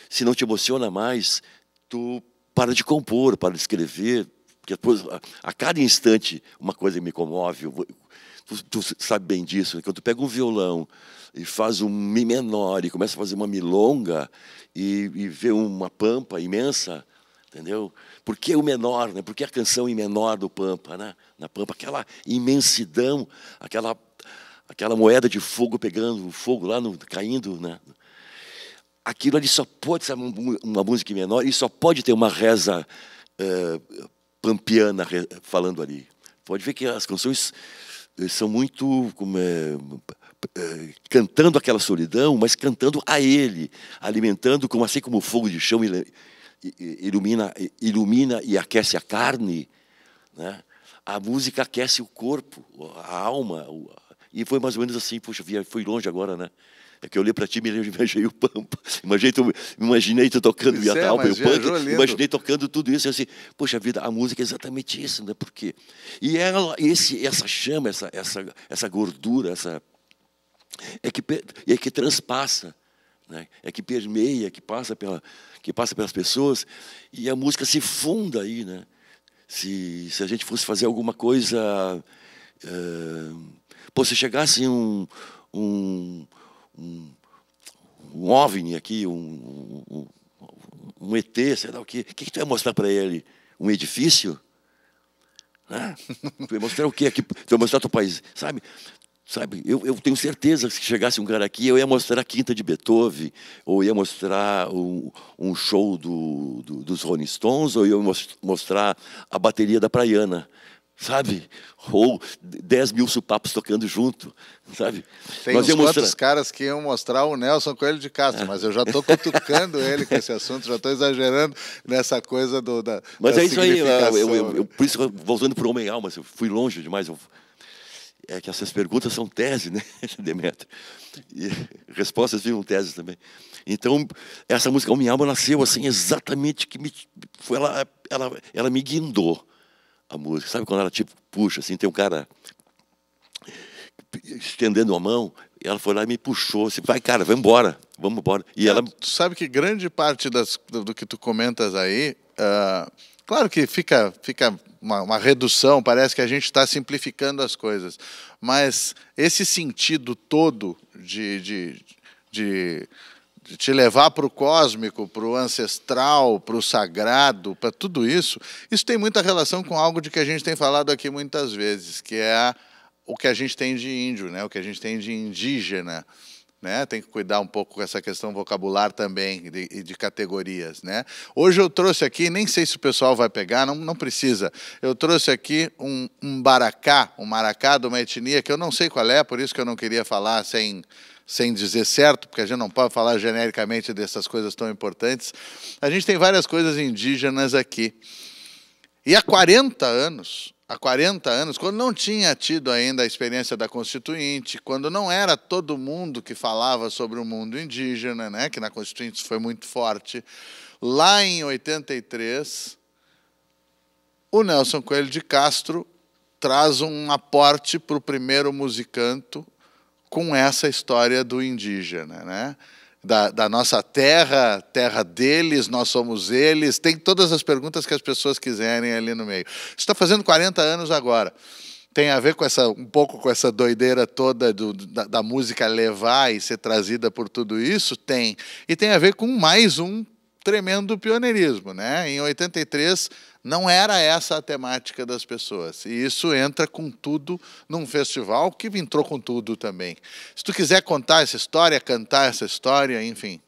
se não te emociona mais, tu para de compor, para de escrever, porque depois, a, a cada instante uma coisa me comove. Eu, tu, tu sabe bem disso. Né? Quando tu pega um violão e faz um mi menor e começa a fazer uma milonga e, e vê uma pampa imensa entendeu? Porque o menor, né? Porque a canção em menor do Pampa, né? Na Pampa, aquela imensidão, aquela aquela moeda de fogo pegando fogo lá no caindo, né? Aquilo ali só pode ser uma música em menor e só pode ter uma reza uh, pampiana falando ali. Pode ver que as canções eh, são muito como é, eh, cantando aquela solidão, mas cantando a ele, alimentando como assim como o fogo de chão ilumina, ilumina e aquece a carne, né? a música aquece o corpo, a alma. E foi mais ou menos assim, poxa, fui longe agora, né? É que eu olhei para ti e me <laughs> imaginei o Pampa. Imaginei imaginei tu tocando o é, e o Pampa. Imaginei tocando tudo isso. E assim, poxa vida, a música é exatamente isso, né? Por quê? E ela, esse, essa chama, essa, essa, essa gordura, essa, é, que, é que transpassa né? é que permeia, que passa, pela, que passa pelas pessoas, e a música se funda aí. Né? Se, se a gente fosse fazer alguma coisa. É, pô, se chegasse um, um, um, um OVNI aqui, um, um, um ET, sei lá o quê, o que, que tu ia mostrar para ele? Um edifício? Né? tu ia mostrar o quê? Aqui, tu ia mostrar teu país, sabe? Sabe, eu, eu, tenho certeza que se chegasse um cara aqui, eu ia mostrar a Quinta de Beethoven, ou ia mostrar um, um show do, do, dos Rolling Stones, ou ia mostrar a bateria da Praiana, sabe? Ou 10 mil supapos tocando junto, sabe? Tem Nós uns mostrar... caras que iam mostrar o Nelson Coelho de Castro, mas eu já estou cutucando ele com esse assunto, já estou exagerando nessa coisa do, da Mas da é isso aí, eu, eu, eu, por isso, voltando para o Homem-Alma, eu fui longe demais, eu é que essas perguntas são tese, né, <laughs> Demetrio? E respostas viram tese também. Então, essa música, o Minha Alma, nasceu assim, exatamente que me, foi, ela, ela, ela me guindou a música. Sabe quando ela, tipo, puxa, assim, tem um cara estendendo a mão, ela foi lá e me puxou, assim, vai, cara, vamos embora, vamos embora. E é, ela... Tu sabe que grande parte das, do que tu comentas aí, uh, claro que fica, fica uma, uma redução, parece que a gente está simplificando as coisas. Mas esse sentido todo de, de, de, de te levar para o cósmico, para o ancestral, para o sagrado, para tudo isso, isso tem muita relação com algo de que a gente tem falado aqui muitas vezes, que é a, o que a gente tem de índio, né? o que a gente tem de indígena. Né? Tem que cuidar um pouco com essa questão vocabular também e de, de, categorias, né? Hoje eu trouxe aqui, nem sei se o pessoal vai pegar, não, não precisa. Eu trouxe aqui um, um baracá, um maracá de uma etnia que eu não sei qual é, por isso que eu não queria falar sem sem dizer certo, porque a gente não pode falar genericamente dessas coisas tão importantes. A gente tem várias coisas indígenas aqui. E há 40 anos, há 40 anos, quando não tinha tido ainda a experiência da Constituinte, quando não era todo mundo que falava sobre o mundo indígena, né, que na Constituinte foi muito forte, lá em 83, o Nelson Coelho de Castro traz um aporte para o primeiro musicanto com essa história do indígena, né? da, da, nossa terra, terra deles, nós somos eles. Tem todas as perguntas que as pessoas quiserem ali no meio. Está fazendo 40 anos agora. Tem a ver com essa, um pouco com essa doideira toda do, da, da música levar e ser trazida por tudo isso? Tem. E tem a ver com mais um tremendo pioneirismo. Né? Em 83, não era essa a temática das pessoas. E isso entra com tudo num festival que entrou com tudo também. Se tu quiser contar essa história, cantar essa história, enfim.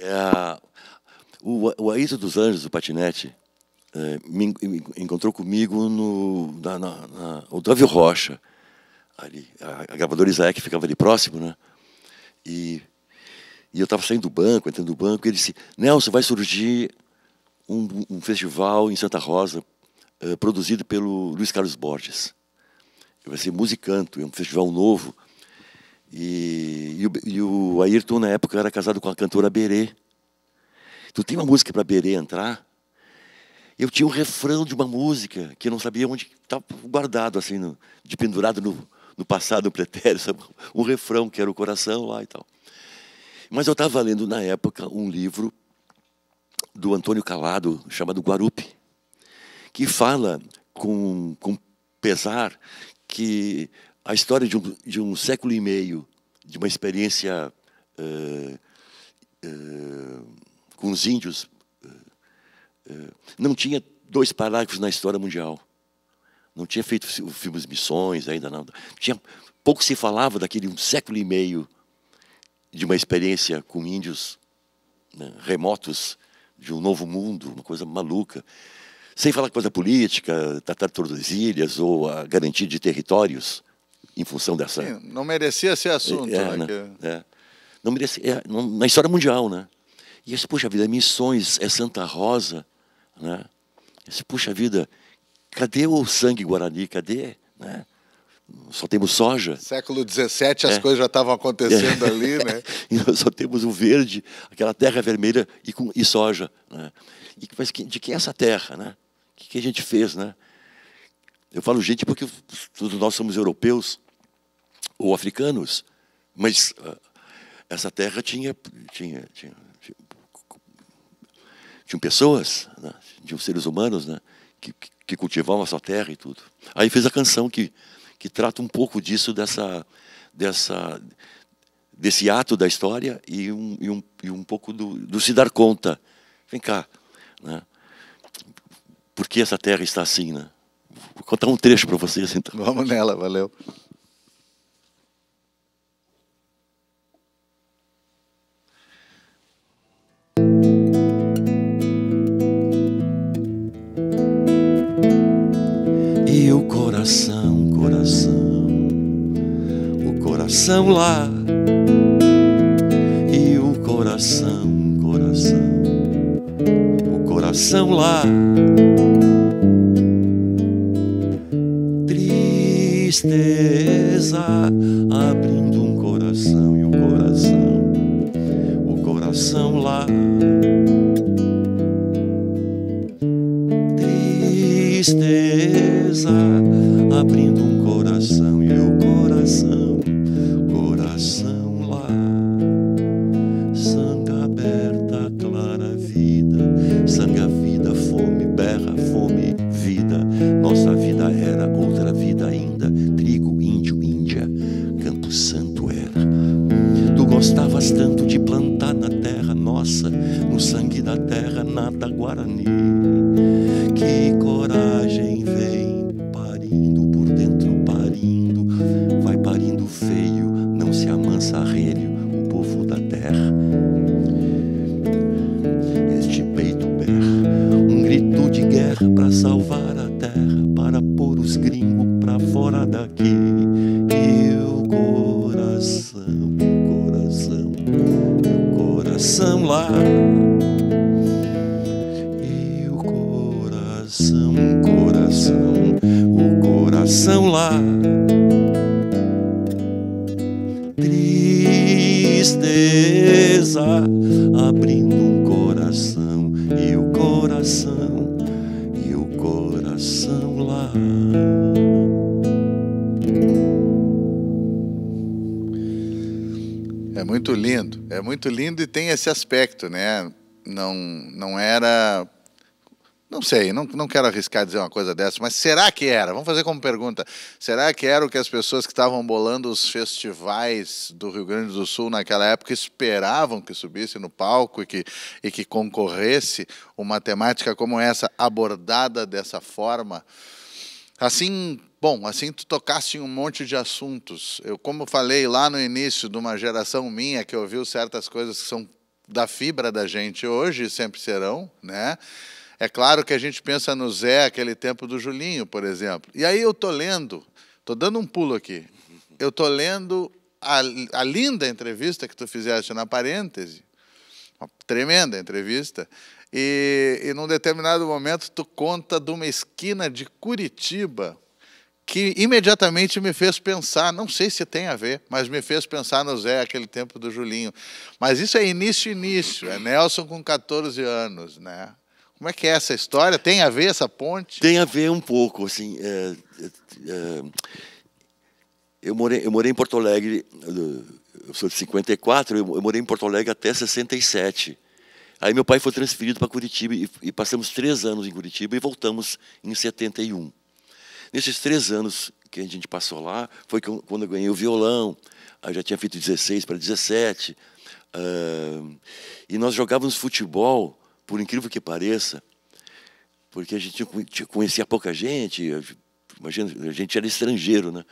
É, ah, é, o, o Aito dos Anjos, o patinete, é, me, me, encontrou comigo no na, na, na o Dávio Rocha ali a, a gravadora Isaac ficava ali próximo né e, e eu estava saindo do banco entrando do banco e ele disse Nelson vai surgir um, um festival em Santa Rosa, uh, produzido pelo Luiz Carlos Borges. Vai ser Musicanto, é um festival novo. E, e, o, e o Ayrton, na época, era casado com a cantora Berê. Tu então, tem uma música para Berê entrar? Eu tinha um refrão de uma música que eu não sabia onde estava guardado, assim, no, de pendurado no, no passado, no pretérito, sabe? um refrão que era o coração lá e tal. Mas eu estava lendo, na época, um livro do Antônio Calado, chamado Guarupi, que fala com, com pesar que a história de um, de um século e meio, de uma experiência eh, eh, com os índios, eh, não tinha dois parágrafos na história mundial. Não tinha feito filmes Missões ainda, não. Tinha, pouco se falava daquele um século e meio de uma experiência com índios né, remotos de um novo mundo, uma coisa maluca. Sem falar coisa política, tratar todas ilhas ou a garantia de territórios em função dessa. Sim, não merecia ser assunto, é, né? É, né é. Não merecia, é, não, na história mundial, né? E esse, puxa vida, Missões, é Santa Rosa, né? Esse, puxa vida, cadê o sangue guarani? Cadê? Né? só temos soja. Século XVII as é. coisas já estavam acontecendo é. ali, né? <laughs> e nós só temos o verde, aquela terra vermelha e, com, e soja. Né? E, mas de quem é essa terra, né? O que, que, a gente fez, né? Eu falo gente porque todos nós somos europeus ou africanos, mas uh, essa terra tinha, tinha, tinha, tinha, tinha pessoas, né? tinham seres humanos, né? Que, que, que cultivavam a sua terra e tudo. Aí fez a canção que que trata um pouco disso, dessa, dessa, desse ato da história e um, e um, e um pouco do, do, se dar conta. Vem cá, né? por que essa terra está assim? Né? Vou contar um trecho para vocês. Então. <laughs> Vamos nela, valeu. E o coração coração lá e o coração, coração, o coração lá. Tristeza abrindo um coração e o coração, o coração lá. Tristeza abrindo um coração e o coração coração lá. Sangue aberta, clara vida, a vida, fome, berra, fome, vida. Nossa vida era outra vida ainda, trigo, índio, Índia, Campo Santo era. Tu gostavas tanto de plantar na terra nossa, no sangue da terra nada Guarani coração, coração, o coração lá. Tristeza abrindo um coração e o coração e o coração lá. É muito lindo, é muito lindo e tem esse aspecto, né? Não, não era não sei, não, não quero arriscar dizer uma coisa dessa, mas será que era? Vamos fazer como pergunta. Será que era o que as pessoas que estavam bolando os festivais do Rio Grande do Sul naquela época esperavam que subisse no palco e que, e que concorresse uma temática como essa, abordada dessa forma? Assim, bom, assim tu tocasse em um monte de assuntos. Eu, como falei lá no início, de uma geração minha que ouviu certas coisas que são da fibra da gente hoje, sempre serão, né? É claro que a gente pensa no Zé, aquele tempo do Julinho, por exemplo. E aí eu tô lendo, tô dando um pulo aqui. Eu tô lendo a, a linda entrevista que tu fizeste na parêntese, uma tremenda entrevista. E, e num determinado momento tu conta de uma esquina de Curitiba que imediatamente me fez pensar, não sei se tem a ver, mas me fez pensar no Zé, aquele tempo do Julinho. Mas isso é início, início, é Nelson com 14 anos, né? Como é que é essa história? Tem a ver essa ponte? Tem a ver um pouco, assim. É, é, é eu, morei, eu morei em Porto Alegre, eu sou de 54, eu morei em Porto Alegre até 67. Aí meu pai foi transferido para Curitiba e, e, passamos três anos em Curitiba e voltamos em 71. Nesses três anos que a gente passou lá, foi quando eu ganhei o violão, eu já tinha feito 16 para 17, uh, ah, e nós jogávamos futebol por incrível que pareça, porque a gente conhecia pouca gente, imagina, a gente era estrangeiro, né?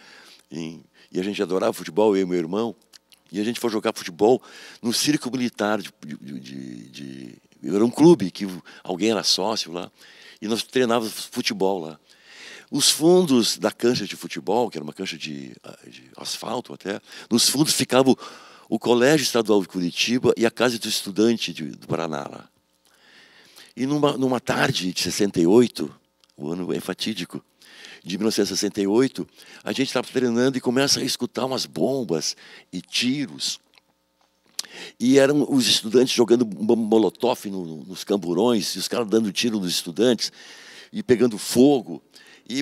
E, e a gente adorava futebol, eu e meu irmão, e a gente foi jogar futebol no circo militar de, de, de, de era um clube que alguém era sócio lá e nós treinávamos futebol lá. Os fundos da cancha de futebol, que era uma cancha de, de asfalto até, nos fundos ficava o, o Colégio Estadual de Curitiba e a Casa do Estudante de, do Paraná lá. E numa, numa tarde de 68, o ano é fatídico, de 1968, a gente estava tá treinando e começa a escutar umas bombas e tiros. E eram os estudantes jogando molotov no, nos camburões, e os caras dando tiro nos estudantes, e pegando fogo. E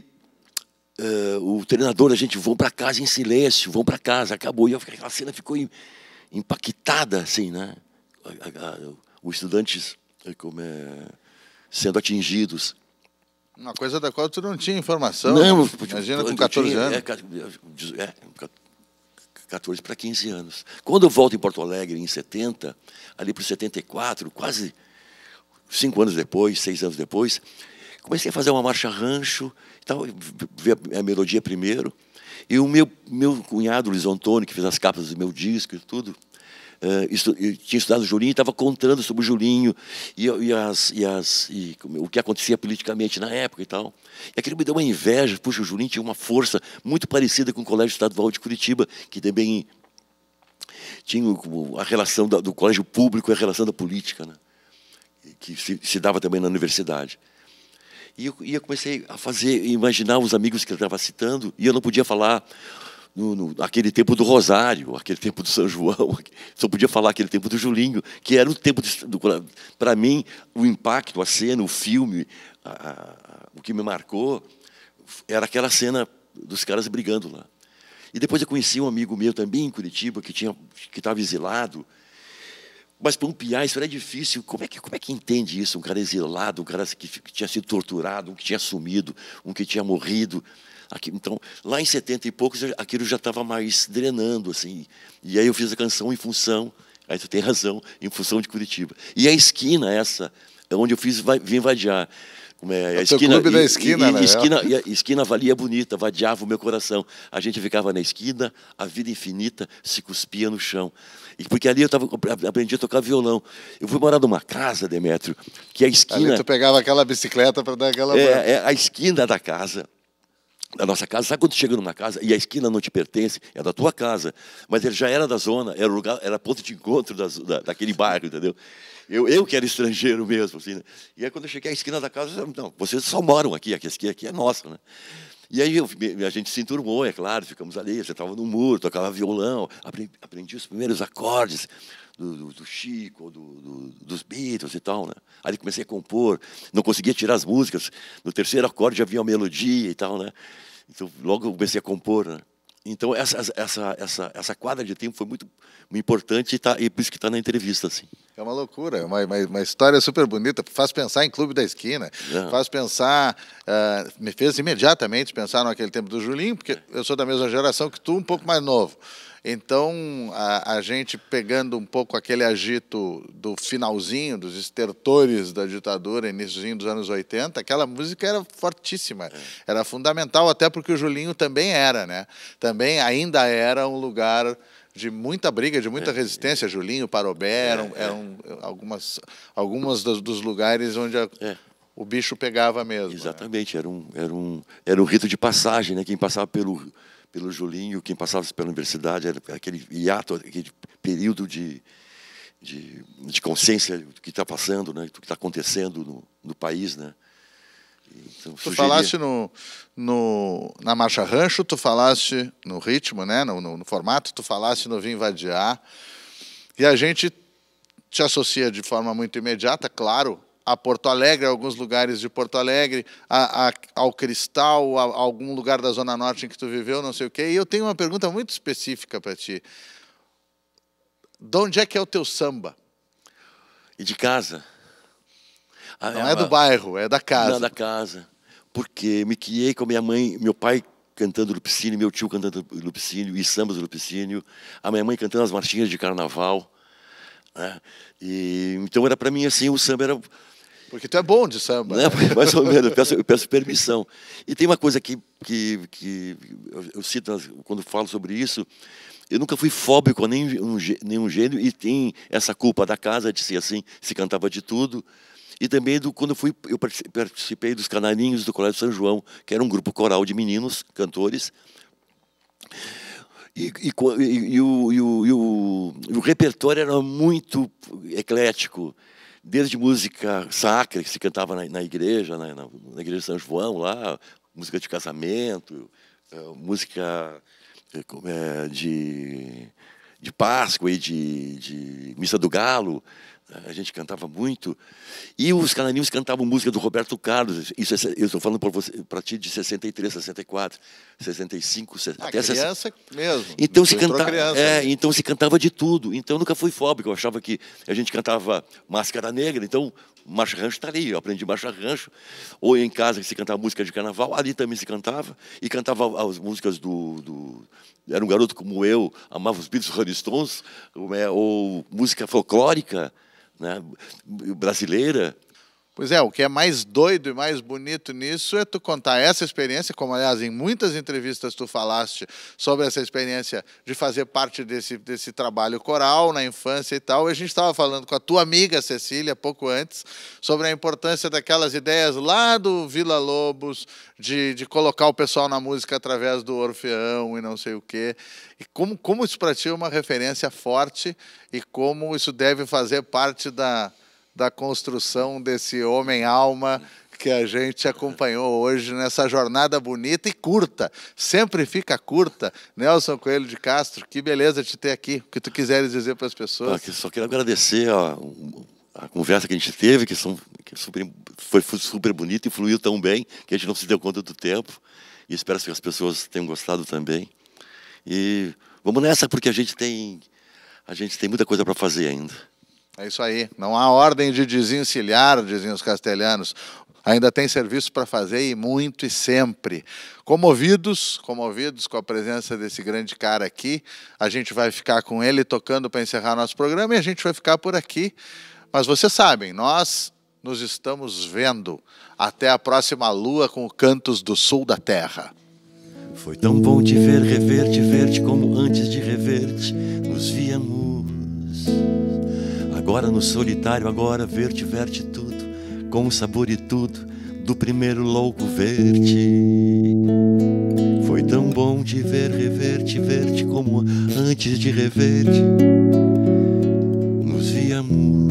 uh, o treinador, a gente, vão para casa em silêncio, vão para casa, acabou. E aquela cena ficou impactada, assim, né? os estudantes é como é, sendo atingidos. Uma coisa da qual tu não tinha informação. Não, tipo, imagina com 14 anos. É, é, 14 para 15 anos. Quando eu volto em Porto Alegre em 70, ali para 74, quase cinco anos depois, seis anos depois, comecei a fazer uma marcha rancho, tal, ver a melodia primeiro. E o meu, meu cunhado, Luiz Antônio, que fez as capas do meu disco e tudo, eh, eh, tinha estudado o Julinho e estava contando sobre o Julinho e, e, as, e, as, e o que acontecia politicamente na época e tal. E aquilo me deu uma inveja, puxa, o Julinho tinha uma força muito parecida com o Colégio Estadual de Curitiba, que também tinha a relação da, do colégio público e a relação da política, né? que se, se dava também na universidade. E eu, e eu, comecei a fazer, imaginar os amigos que ele estava citando, e eu não podia falar no, no, aquele tempo do Rosário, aquele tempo do São João, <laughs> só podia falar aquele tempo do Julinho, que era o tempo, para mim, o impacto, a cena, o filme, a, a, o que me marcou, era aquela cena dos caras brigando lá. E depois eu conheci um amigo meu também em Curitiba, que estava que exilado, mas para um piá isso era difícil. Como é, que, como é que entende isso? Um cara exilado, um cara que, que tinha sido torturado, um que tinha sumido, um que tinha morrido. Aqui, então, lá em 70 e poucos, aquilo já estava mais drenando, assim. E aí eu fiz a canção em função, aí tu tem razão, em função de Curitiba. E a esquina essa, é onde eu fiz vai, Vim Vadiar. Como é, é a esquina, clube e, da esquina, e, né? Esquina, e a esquina valia bonita, vadiava o meu coração. A gente ficava na esquina, a vida infinita se cuspia no chão. E porque ali eu tava, aprendi a tocar violão. Eu fui morar numa casa, Demétrio, que a esquina... Ali tu pegava aquela bicicleta para dar aquela... É, é, a esquina da casa da nossa casa. Sabe quando chega numa casa e a esquina não te pertence, é da tua casa, mas ele já era da zona, era o lugar, era ponto de encontro da, daquele bairro, entendeu? Eu, eu que era estrangeiro mesmo, assim. Né? E aí quando eu cheguei à esquina da casa, não, vocês só moram aqui, aqui, aqui, aqui é nossa, né? E aí eu, a gente se enturmou, é claro, ficamos ali, você estava no muro, tocava violão, aprendi, aprendi os primeiros acordes, do, do, do Chico, do, dos Beatles e tal. Né? Aí comecei a compor, não conseguia tirar as músicas. No terceiro acorde já vinha a melodia e tal. Né? Então, logo comecei a compor. Né? Então, essa, essa, essa, essa quadra de tempo foi muito importante e, tá, e por isso que está na entrevista. Assim. É uma loucura, é uma, uma, uma, história super bonita. Faz pensar em Clube da Esquina, é. faz pensar. Uh, me fez imediatamente pensar naquele tempo do Julinho, porque eu sou da mesma geração que tu, um pouco mais novo. Então, a, a, gente pegando um pouco aquele agito do finalzinho, dos estertores da ditadura, iníciozinho dos anos 80, aquela música era fortíssima, é. era fundamental, até porque o Julinho também era, né? Também ainda era um lugar de muita briga, de muita é. resistência. Julinho, Parobé, é, eram, eram algumas, algumas dos, dos lugares onde a, o bicho pegava mesmo. Né? Exatamente, né? era, um, era, um, era um rito de passagem, né? Quem passava pelo pelo Julinho, quem passava pela universidade, era aquele hiato, aquele período de, de, de consciência do que está passando, né, do que está acontecendo no, no país. Né? Então, tu falaste no, no, na Marcha Rancho, tu falaste no ritmo, né, no, no, no formato, tu falaste no Vim Vadiar. E a gente te associa de forma muito imediata, claro, a Porto Alegre, a alguns lugares de Porto Alegre, a, a, ao Cristal, a, a, algum lugar da Zona Norte em que tu viveu, não sei o quê. E eu tenho uma pergunta muito específica para ti. De onde é que é o teu samba? E de casa. Ah, não é, é do bairro, é da casa. Não, é da casa. Porque me criei com a minha mãe, meu pai cantando Lupicínio, meu tio cantando Lupicínio e sambas do Lupicínio, a minha mãe cantando as marchinhas de carnaval. Né? E, então era para mim assim, o samba era porque tu é bom de samba. Né? <laughs> Mais ou menos, eu peço, eu peço permissão. E tem uma coisa que, que, que eu cito quando falo sobre isso, eu nunca fui fóbico a nenhum, nenhum gênio e tem essa culpa da casa de ser assim, se cantava de tudo. E também do, quando eu fui, eu participei dos Canarinhos do Colégio São João, que era um grupo coral de meninos, cantores. E, e, e, e o, o, o, o repertório era muito eclético desde música sacra que se cantava na, na igreja, na, na, na, igreja de São João, lá, música de casamento, é, música é, é, de, de Páscoa e de, de missa do galo, a gente cantava muito. E os canarinhos cantavam música do Roberto Carlos. Isso, é eu estou falando para ti de 63, 64, 65, ah, até criança 60. mesmo. Então se, canta... criança, é, né? então se cantava de tudo. Então eu nunca fui fóbico. Eu achava que a gente cantava Máscara Negra, então Marcha Rancho está ali. Eu aprendi Marcha Rancho. Ou em casa que se cantava música de carnaval, ali também se cantava. E cantava as músicas do, do era um garoto como eu, amava os Beatles, Rolling Stones, é, ou música folclórica né, brasileira Pois é, o que é mais doido e mais bonito nisso é tu contar essa experiência, como aliás em muitas entrevistas tu falaste sobre essa experiência de fazer parte desse, desse trabalho coral na infância e tal. E a gente estava falando com a tua amiga Cecília pouco antes sobre a importância daquelas ideias lá do Vila Lobos de, de colocar o pessoal na música através do Orfeão e não sei o quê. E como, como isso para ti é uma referência forte e como isso deve fazer parte da da construção desse homem alma que a gente acompanhou hoje nessa jornada bonita e curta. Sempre fica curta. Nelson Coelho de Castro, que beleza te ter aqui. O que tu quiseres dizer para as pessoas? só quero agradecer a, a, conversa que a gente teve, que, são, que é super, foi super bonita e fluiu tão bem que a gente não se deu conta do tempo. E espero que as pessoas tenham gostado também. E vamos nessa, porque a gente tem, a gente tem muita coisa para fazer ainda. É isso aí. Não há ordem de desencilhar, dizem os castelhanos. Ainda tem serviço para fazer e muito e sempre. Comovidos, comovidos com a presença desse grande cara aqui, a gente vai ficar com ele tocando para encerrar nosso programa e a gente vai ficar por aqui. Mas vocês sabem, nós nos estamos vendo. Até a próxima lua com Cantos do Sul da Terra. Foi tão bom te ver, rever, te ver-te como antes de rever-te nos víamos. Agora no solitário, agora verte verte tudo, com o sabor e tudo do primeiro louco verte Foi tão bom te ver, reverte verte como antes de reverte Nos víamos.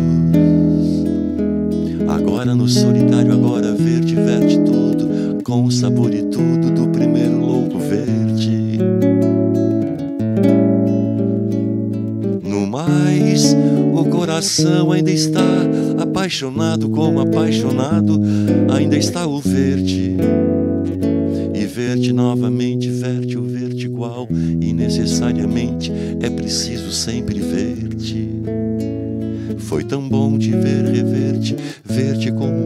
Agora no solitário, agora verte verte tudo, com o sabor e tudo do primeiro louco verte No mais. O coração ainda está apaixonado como apaixonado ainda está o verde e verde novamente verde o verde igual e necessariamente é preciso sempre verde foi tão bom te ver reverte verde como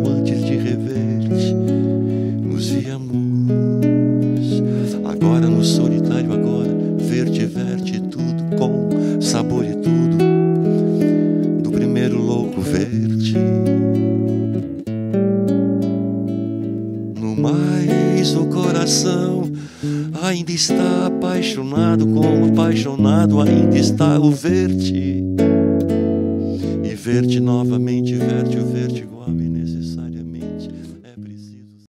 ainda está apaixonado, como apaixonado ainda está o verde E verde novamente, verde o verde igual.